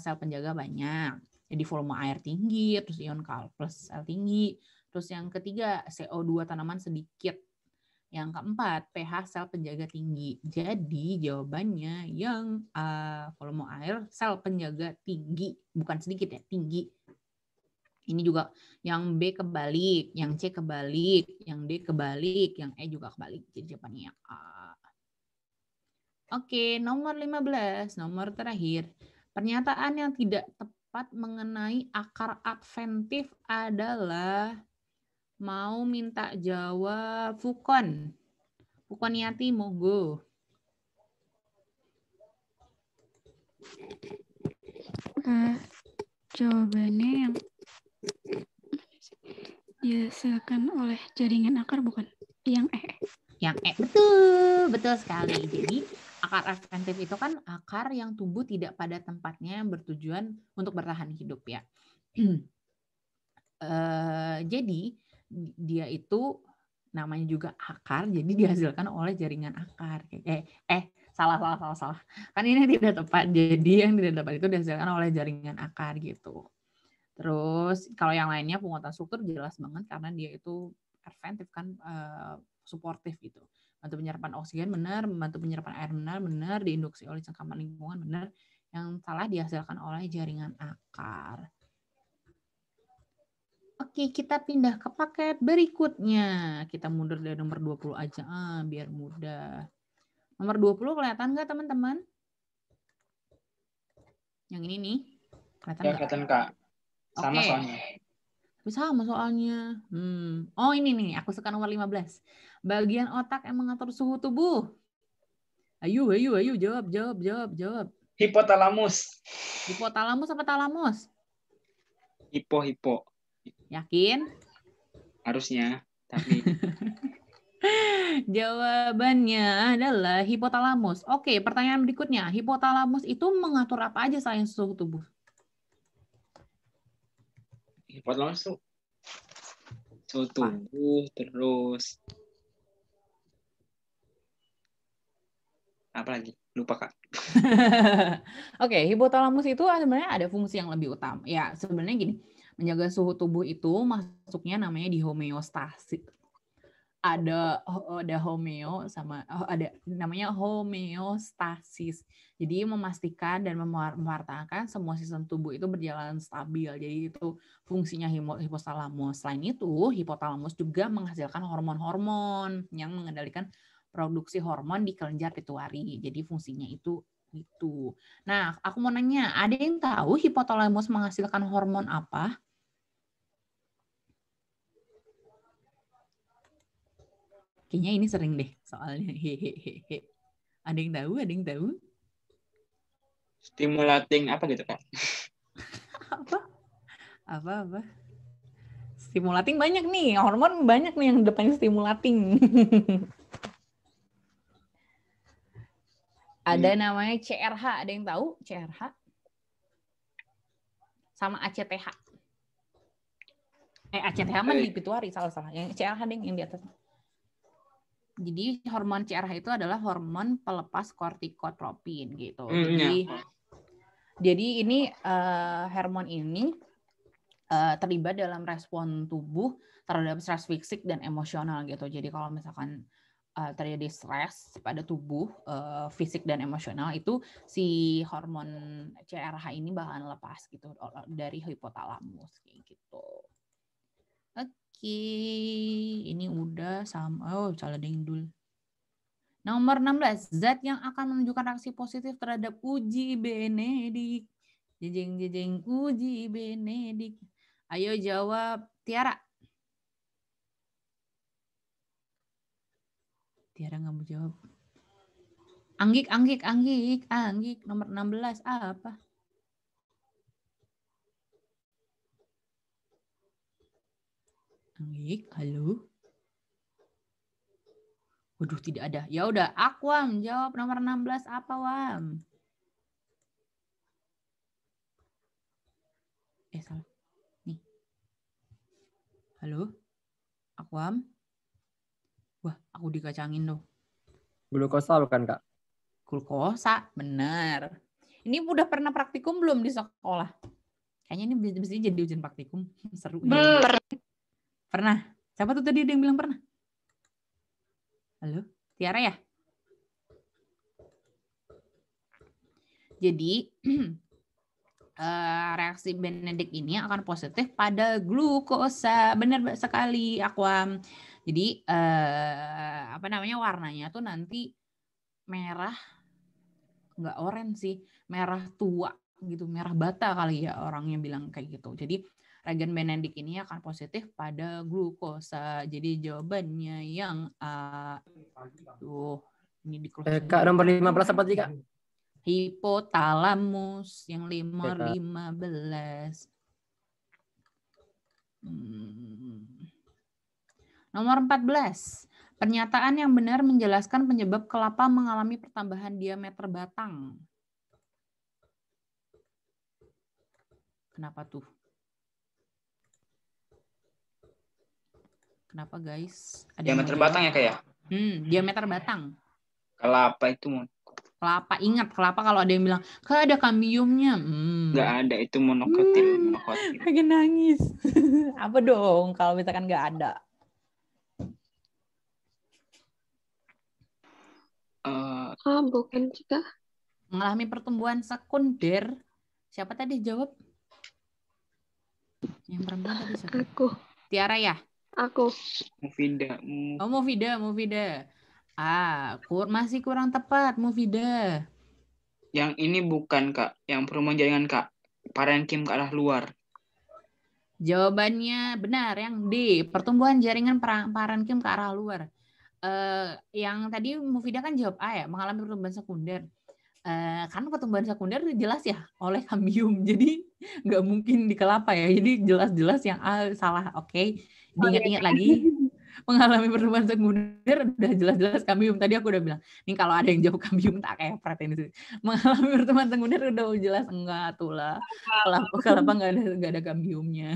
sel penjaga banyak. Jadi volume air tinggi, terus ion K sel tinggi. Terus yang ketiga, CO2 tanaman sedikit. Yang keempat, pH sel penjaga tinggi. Jadi jawabannya yang uh, volume air sel penjaga tinggi, bukan sedikit ya, tinggi. Ini juga yang B kebalik, yang C kebalik, yang D kebalik, yang E juga kebalik. Jadi jawabannya A. Oke, nomor 15, nomor terakhir. Pernyataan yang tidak tepat mengenai akar adventif adalah mau minta jawab Fukon. Fukon Yati, monggo.
Eh, jawabannya yang Dihasilkan ya, oleh jaringan akar bukan? Yang E. Yang E, betul. Betul sekali. Jadi
akar adventif itu kan akar yang tumbuh tidak pada tempatnya bertujuan untuk bertahan hidup ya. Uh, *clears throat* jadi dia itu namanya juga akar, jadi dihasilkan oleh jaringan akar. Eh, eh salah salah salah salah. Kan ini tidak tepat. Jadi yang tidak tepat itu dihasilkan oleh jaringan akar gitu. Terus kalau yang lainnya penguatan struktur jelas banget karena dia itu preventif kan uh, suportif gitu. Bantu penyerapan oksigen benar, membantu penyerapan air benar, benar diinduksi oleh cengkaman lingkungan benar. Yang salah dihasilkan oleh jaringan akar. Oke, kita pindah ke paket berikutnya. Kita mundur dari nomor 20 aja ah, biar mudah. Nomor 20 kelihatan nggak teman-teman? Yang ini nih. Kelihatan ya, kelihatan, Kak. Sama okay. soalnya. sama soalnya. Hmm. Oh ini nih, aku suka nomor 15. Bagian otak emang mengatur suhu tubuh. Ayo, ayo, ayo, jawab, jawab, jawab, jawab. Hipotalamus. Hipotalamus apa talamus?
Hipo, hipo. Yakin? Harusnya, tapi.
*laughs*
Jawabannya adalah hipotalamus. Oke, pertanyaan berikutnya. Hipotalamus itu mengatur apa aja selain suhu tubuh?
sifat langsung so ah. tumbuh terus apa lagi lupa kak *laughs*
oke okay, hipotalamus itu sebenarnya ada fungsi yang lebih utama ya sebenarnya gini menjaga suhu tubuh itu masuknya namanya di homeostasis ada ada homeo sama oh, ada namanya homeostasis. Jadi memastikan dan mewartakan semua sistem tubuh itu berjalan stabil. Jadi itu fungsinya hipotalamus. Selain itu, hipotalamus juga menghasilkan hormon-hormon yang mengendalikan produksi hormon di kelenjar pituari. Jadi fungsinya itu itu. Nah, aku mau nanya, ada yang tahu hipotalamus menghasilkan hormon apa? Kayaknya ini sering deh soalnya. *laughs* Hehehe. Ada yang tahu? Ada yang tahu?
Stimulating apa gitu kak?
apa? Apa apa? Stimulating banyak nih, hormon banyak nih yang depannya stimulating. *laughs* ada hmm. namanya CRH, ada yang tahu CRH? Sama ACTH. Eh ACTH mah di pituari salah salah. Yang CRH ding yang di atas. Jadi hormon CRH itu adalah hormon pelepas kortikotropin gitu. Mm, jadi yeah. jadi ini uh, hormon ini uh, terlibat dalam respon tubuh terhadap stres fisik dan emosional gitu. Jadi kalau misalkan uh, terjadi stres pada tubuh uh, fisik dan emosional itu si hormon CRH ini bakalan lepas gitu dari hipotalamus kayak gitu. Oke, ini udah sama oh salah dul. nomor 16 zat yang akan menunjukkan reaksi positif terhadap uji benedik jejeng jejeng uji benedik ayo jawab Tiara Tiara nggak mau jawab Anggik, Anggik, Anggik, Anggik nomor 16 apa? Anglik, halo. Waduh, tidak ada. Ya udah, Akwam jawab nomor 16 apa, Wam? Eh, salah. Nih. Halo? Akwam? Wah, aku dikacangin loh. Glukosa bukan, Kak? Glukosa, benar. Ini udah pernah praktikum belum di sekolah? Kayaknya ini bisa jadi ujian praktikum. *laughs* Seru. Ya. Pernah. Siapa tuh tadi ada yang bilang pernah? Halo, Tiara ya? Jadi *clears throat* eh, reaksi Benedict ini akan positif pada glukosa. Benar sekali, Aquam. Jadi eh, apa namanya warnanya tuh nanti merah nggak oranye sih, merah tua gitu, merah bata kali ya orangnya bilang kayak gitu. Jadi Regen Benedict ini akan positif pada glukosa. Jadi jawabannya yang A. Tuh, ini di eh, Kak nomor 15 apa tiga? Hipotalamus yang lima lima belas. Hmm. Nomor 14. Pernyataan yang benar menjelaskan penyebab kelapa mengalami pertambahan diameter batang. Kenapa tuh? Kenapa guys? Ada diameter yang batang ya kayak? Ya? Hmm, diameter batang.
Kelapa itu mon.
Kelapa ingat kelapa kalau ada yang bilang kalau ada kambiumnya. Hmm. Gak
ada itu monokotil. Hmm,
monokotil.
Pengen nangis. *laughs* Apa dong kalau misalkan nggak ada? Uh, ah, bukan juga. Mengalami pertumbuhan sekunder. Siapa tadi jawab? Yang perempuan tadi siapa? Aku. Tiara ya? Aku. Mufida. Mufida. Oh, Mufida, Mufida. Ah, kur masih kurang tepat, Mufida.
Yang ini bukan, Kak. Yang perumahan jaringan, Kak. parenkim Kim ke arah luar.
Jawabannya benar, yang D. Pertumbuhan jaringan parenkim ke arah luar. Uh, yang tadi Mufida kan jawab A ya, mengalami pertumbuhan sekunder. Uh, eh, karena pertumbuhan sekunder jelas ya oleh kambium, *laughs* jadi nggak mungkin di kelapa ya. Jadi jelas-jelas yang A salah, oke. Okay diingat-ingat lagi *laughs* mengalami pertumbuhan sekunder udah jelas-jelas kambium tadi aku udah bilang ini kalau ada yang jawab kambium tak kayak ini *laughs* mengalami pertumbuhan sekunder udah jelas enggak tuh lah kelapa kelapa nggak ada nggak ada kambiumnya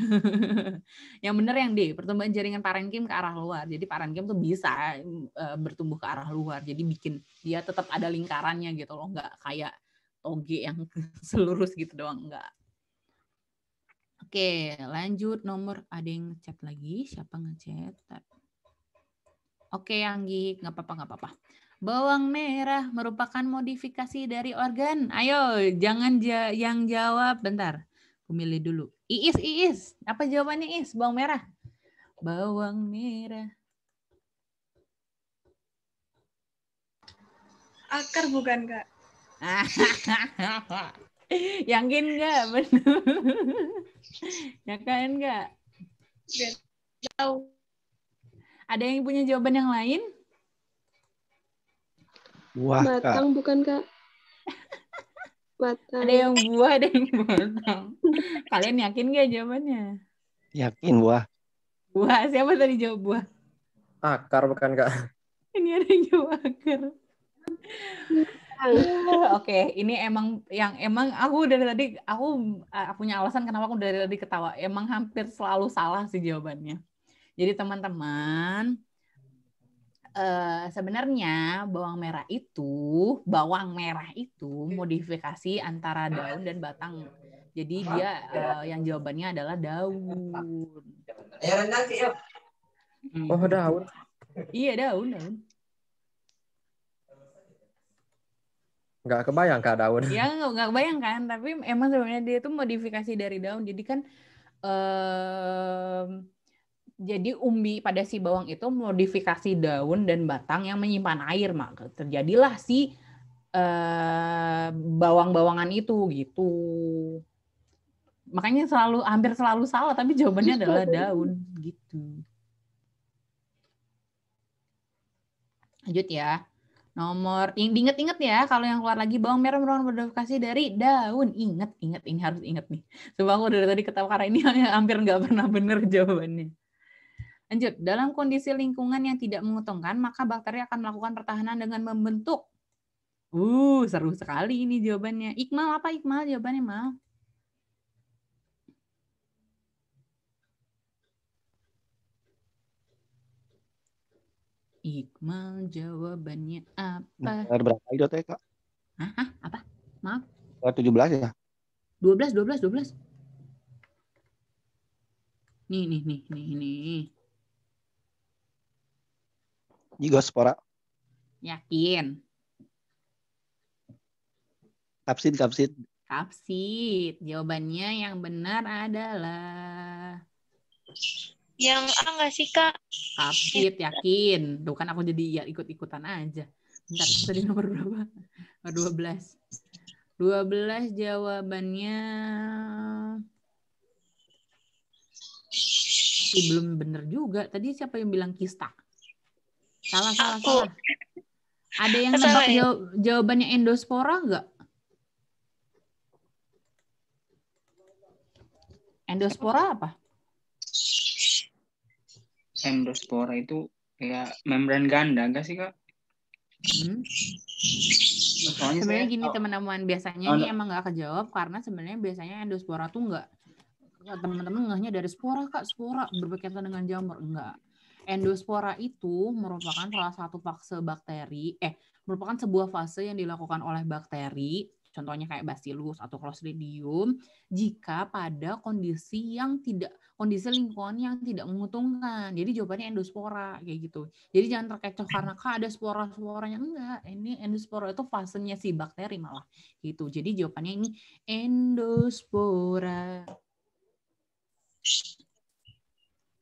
*laughs* yang bener yang D pertumbuhan jaringan parenkim ke arah luar jadi parenkim tuh bisa uh, bertumbuh ke arah luar jadi bikin dia tetap ada lingkarannya gitu loh nggak kayak toge yang selurus gitu doang enggak Oke, lanjut nomor ada yang chat lagi. Siapa ngechat? Oke, Anggi, nggak apa-apa, nggak apa-apa. Bawang merah merupakan modifikasi dari organ. Ayo, jangan ja yang jawab. Bentar, pemilih dulu. Iis, Iis. Apa jawabannya, Iis? Bawang merah. Bawang merah.
Akar bukan, Kak?
*laughs*
*laughs* Yakin nggak *laughs* benar?
Yakin nggak? Tahu. Ada
yang punya jawaban yang lain?
Buah, batang
kak. bukan kak? Batang. *laughs* Ada yang buah, ada yang batang. Kalian
yakin nggak jawabannya?
Yakin buah.
Buah. Siapa tadi jawab buah?
Akar bukan kak?
Ini ada yang jawab akar. *laughs* Oke, okay. ini emang yang emang aku dari tadi aku uh, punya alasan kenapa aku dari tadi ketawa. Emang hampir selalu salah sih jawabannya. Jadi teman-teman, uh, sebenarnya bawang merah itu bawang merah itu modifikasi antara daun dan batang. Jadi dia uh, yang jawabannya adalah daun. ya. ya. Hmm. Oh, daun. Iya, daun, daun.
nggak kebayang kak daun ya
nggak kebayang kan tapi emang sebenarnya dia tuh modifikasi dari daun jadi kan um, jadi umbi pada si bawang itu modifikasi daun dan batang yang menyimpan air mak terjadilah si uh, bawang-bawangan itu gitu makanya selalu hampir selalu salah tapi jawabannya adalah daun gitu lanjut ya nomor inget inget ya kalau yang keluar lagi bawang merah merupakan modifikasi dari daun inget inget ini harus inget nih sebab aku dari tadi ketawa karena ini *laughs* hampir nggak pernah bener jawabannya lanjut dalam kondisi lingkungan yang tidak menguntungkan maka bakteri akan melakukan pertahanan dengan membentuk uh seru sekali ini jawabannya Iqmal apa Iqmal jawabannya mal Iqmal jawabannya apa? Benar berapa
IOTK? Hah? Hah?
Apa? Maaf.
17 ya?
12, 12, 12. Nih, nih, nih, nih, nih. Jigo Pora. Yakin.
Kapsit, kapsit.
Kapsit. Jawabannya yang benar adalah yang A ah, nggak sih kak? Kapit yakin. Tuh kan aku jadi ya ikut-ikutan aja. Bentar, tadi nomor berapa? Nomor 12. 12 jawabannya Ih, belum bener juga. Tadi siapa yang bilang kista? Salah, salah, aku. salah. Ada yang nebak ya? jawabannya endospora nggak? Endospora apa? endospora itu
ya membran ganda enggak sih kak? Hmm. Nah, sebenarnya gini
oh, teman-teman biasanya oh, ini emang nggak kejawab karena sebenarnya biasanya endospora tuh nggak teman-teman ngahnya dari spora kak spora berkaitan dengan jamur enggak endospora itu merupakan salah satu fase bakteri eh merupakan sebuah fase yang dilakukan oleh bakteri contohnya kayak bacillus atau clostridium jika pada kondisi yang tidak kondisi lingkungan yang tidak menguntungkan. Jadi jawabannya endospora kayak gitu. Jadi jangan terkecoh hmm. karena kah ada spora-sporanya enggak. Ini endospora itu fasenya si bakteri malah gitu. Jadi jawabannya ini endospora.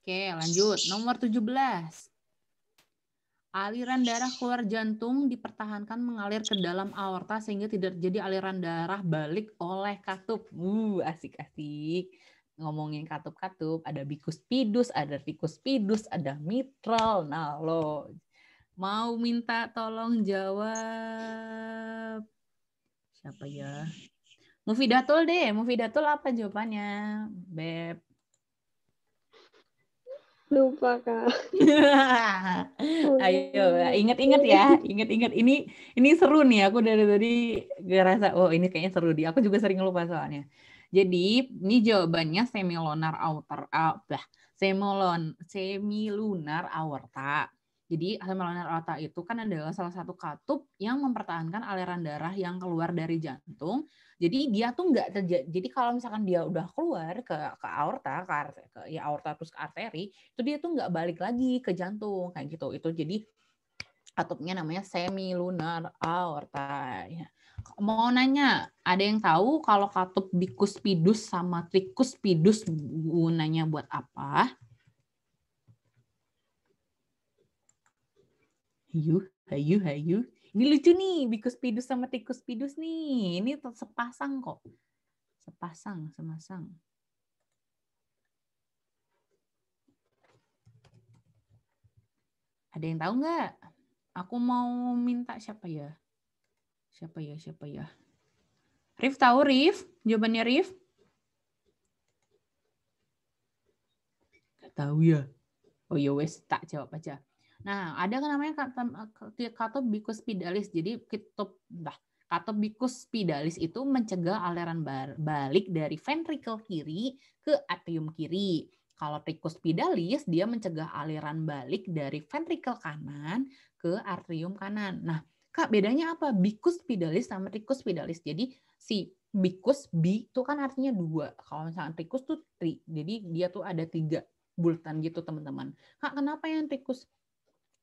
Oke, lanjut. Nomor 17 aliran darah keluar jantung dipertahankan mengalir ke dalam aorta sehingga tidak terjadi aliran darah balik oleh katup. Uh, asik-asik. Ngomongin katup-katup, ada bikus pidus, ada tikus pidus, ada mitral. Nah, lo mau minta tolong jawab siapa ya? Mufidatul deh, Mufidatul apa jawabannya, Beb?
Lupa kak.
Ayo inget-inget ya, inget-inget ini ini seru nih. Aku dari tadi ngerasa oh ini kayaknya seru di. Aku juga sering lupa soalnya. Jadi ini jawabannya semilunar outer apa? Ah, semilun semilunar aorta. Jadi semilunar aorta itu kan adalah salah satu katup yang mempertahankan aliran darah yang keluar dari jantung jadi dia tuh nggak terjadi. Jadi kalau misalkan dia udah keluar ke ke aorta, ke, ke ya aorta terus ke arteri, itu dia tuh nggak balik lagi ke jantung kayak gitu. Itu jadi atopnya namanya semi lunar aorta. Ya. Mau nanya, ada yang tahu kalau katup bikuspidus sama trikuspidus gunanya buat apa? Hayu, hayu, hayu. Ini lucu nih, bikus pidus sama tikus pidus nih. Ini sepasang kok. Sepasang, semasang. Ada yang tahu nggak? Aku mau minta siapa ya? Siapa ya? Siapa ya? Rif tahu Rif? Jawabannya Rif? Gak tahu ya. Oh ya wes tak jawab aja. Nah, ada kan namanya Catobicus eh, pidalis. Jadi kitop bah, bikus pidalis itu mencegah aliran balik dari ventrikel kiri ke atrium kiri. Kalau tikus pidalis dia mencegah aliran balik dari ventrikel kanan ke atrium kanan. Nah, Kak, bedanya apa? Bikus pidalis sama tikus pidalis. Jadi si Bicus b itu kan artinya dua. Kalau misalnya tikus tuh tri. Jadi dia tuh ada tiga bulatan gitu teman-teman. Kak, kenapa yang tikus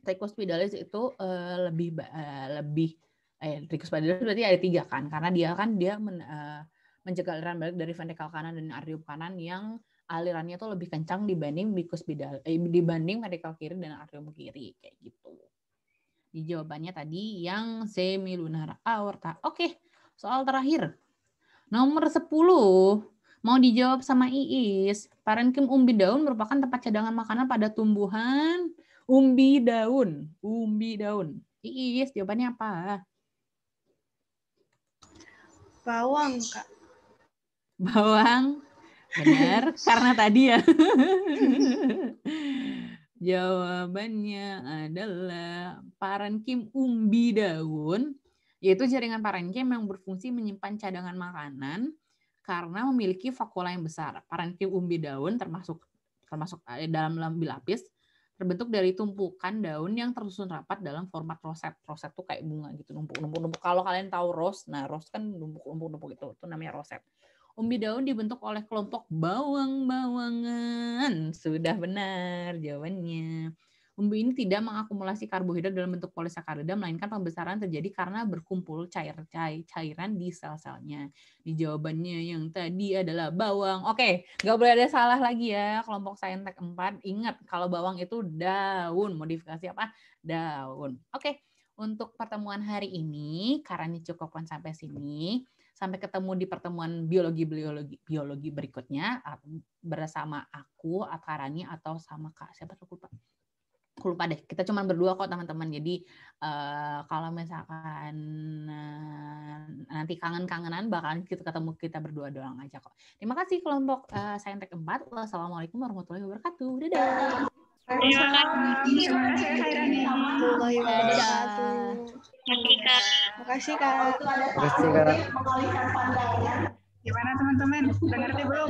trichus itu uh, lebih uh, lebih eh, berarti ada tiga kan karena dia kan dia men, uh, mencegah aliran balik dari ventrikel kanan dan arterium kanan yang alirannya tuh lebih kencang dibanding bikus eh, dibanding ventrikel kiri dan arterium kiri kayak gitu. Di jawabannya tadi yang semi lunar aorta. Oke, okay. soal terakhir. Nomor sepuluh mau dijawab sama Iis. Parenkim umbi daun merupakan tempat cadangan makanan pada tumbuhan Umbi daun. Umbi daun. Iis, iya, jawabannya apa? Bawang, Kak. Bawang. Benar, *laughs* karena tadi ya. *laughs* Jawabannya adalah parenkim umbi daun, yaitu jaringan parenkim yang berfungsi menyimpan cadangan makanan karena memiliki vakuola yang besar. Parenkim umbi daun termasuk termasuk eh, dalam lebih lapis terbentuk dari tumpukan daun yang tersusun rapat dalam format roset. Roset tuh kayak bunga gitu, numpuk-numpuk-numpuk. Kalau kalian tahu rose, nah rose kan numpuk-numpuk-numpuk itu, itu namanya roset. Umbi daun dibentuk oleh kelompok bawang-bawangan. Sudah benar jawabannya. Bumbu ini tidak mengakumulasi karbohidrat dalam bentuk polisakarida, melainkan pembesaran terjadi karena berkumpul cair, cair cairan di sel-selnya. Di jawabannya yang tadi adalah bawang. Oke, nggak boleh ada salah lagi ya kelompok saintek 4. Ingat kalau bawang itu daun, modifikasi apa? Daun. Oke, untuk pertemuan hari ini, Karani cukupkan sampai sini sampai ketemu di pertemuan biologi biologi biologi berikutnya bersama aku Akarani atau sama Kak siapa tuh lupa aku lupa deh kita cuma berdua kok teman-teman jadi uh, kalau misalkan uh, nanti kangen-kangenan bakalan kita ketemu kita berdua doang aja kok terima kasih kelompok uh, saintek 4 wassalamualaikum warahmatullahi wabarakatuh dadah terima iya. kasih terima kasih warahmatullahi wabarakatuh
terima kasih kak terima kasih kak gimana teman-teman kasih. Terima belum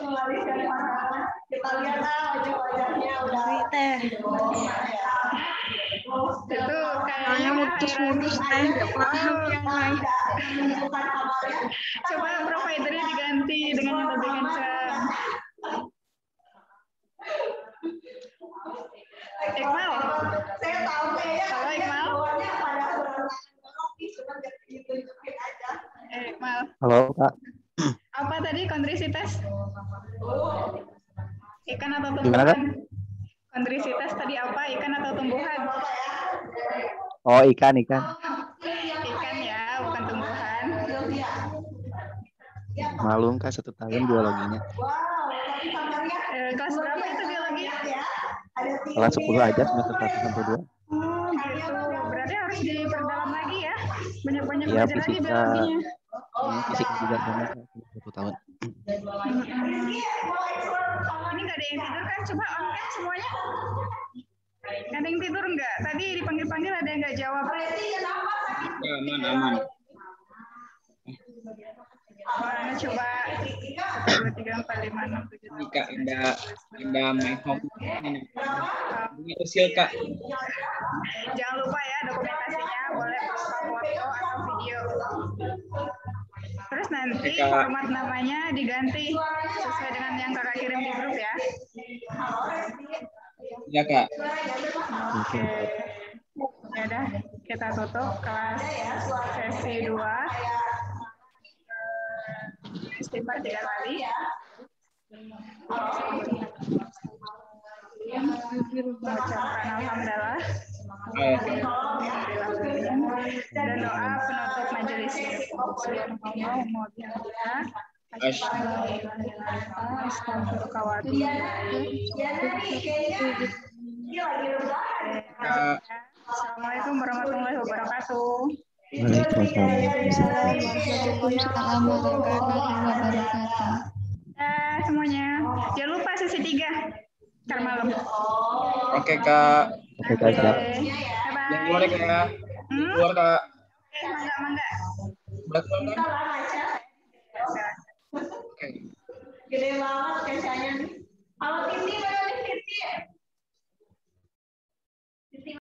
Lari Kita lihat wajah-wajahnya udah. Eh. Itu kayaknya mutus-mutus eh. Coba providernya diganti dengan yang lebih kencang.
Iqbal. Saya tahu Halo eh, Iqbal. Halo Kak. Apa tadi kondrisitas Ikan atau tumbuhan? Gimana, kontrisitas tadi apa? Ikan atau tumbuhan?
Oh, ikan, ikan.
ikan ya, bukan tumbuhan.
Malum enggak satu tahun biologinya?
Eh, kelas berapa itu biologinya? Kelas 10
aja semester satu sampai 2. Hmm, gitu.
Berarti harus diperdalam lagi ya. Banyak-banyak ya, belajar lagi biologinya Oh, ini iya, fisik
juga sama satu tahun. Ini
nggak ada yang tidur kan? Coba on oh, kan semuanya. Ada yang tidur nggak? Tadi dipanggil-panggil ada yang nggak jawab. Ya, aman, aman. Nah, coba dua tiga empat lima enam tujuh kak Indah Indah my home ini usil kak jangan lupa ya dokumentasinya boleh foto atau video Terus
nanti Eka. format namanya diganti sesuai dengan yang kakak kirim di grup ya.
Ya
kak. Oke. Okay.
Ya udah, kita tutup kelas sesi 2. Istighfar tiga kali
alhamdulillah dan doa penutup majelis.
Assalamualaikum warahmatullahi wabarakatuh. Waalaikumsalam warahmatullahi wabarakatuh. Eh, semuanya, jangan lupa sesi tiga. Ntar malam. Oh. Oke,
Kak. Oke, okay, Kak. Siap. Ya. Yang keluar ya, Kak. Ya? Hmm? Keluar, Kak.
Eh, mangga, mangga. Betul, Kak. Ya. Oke. Gede banget kacanya nih. Kalau Titi, mana nih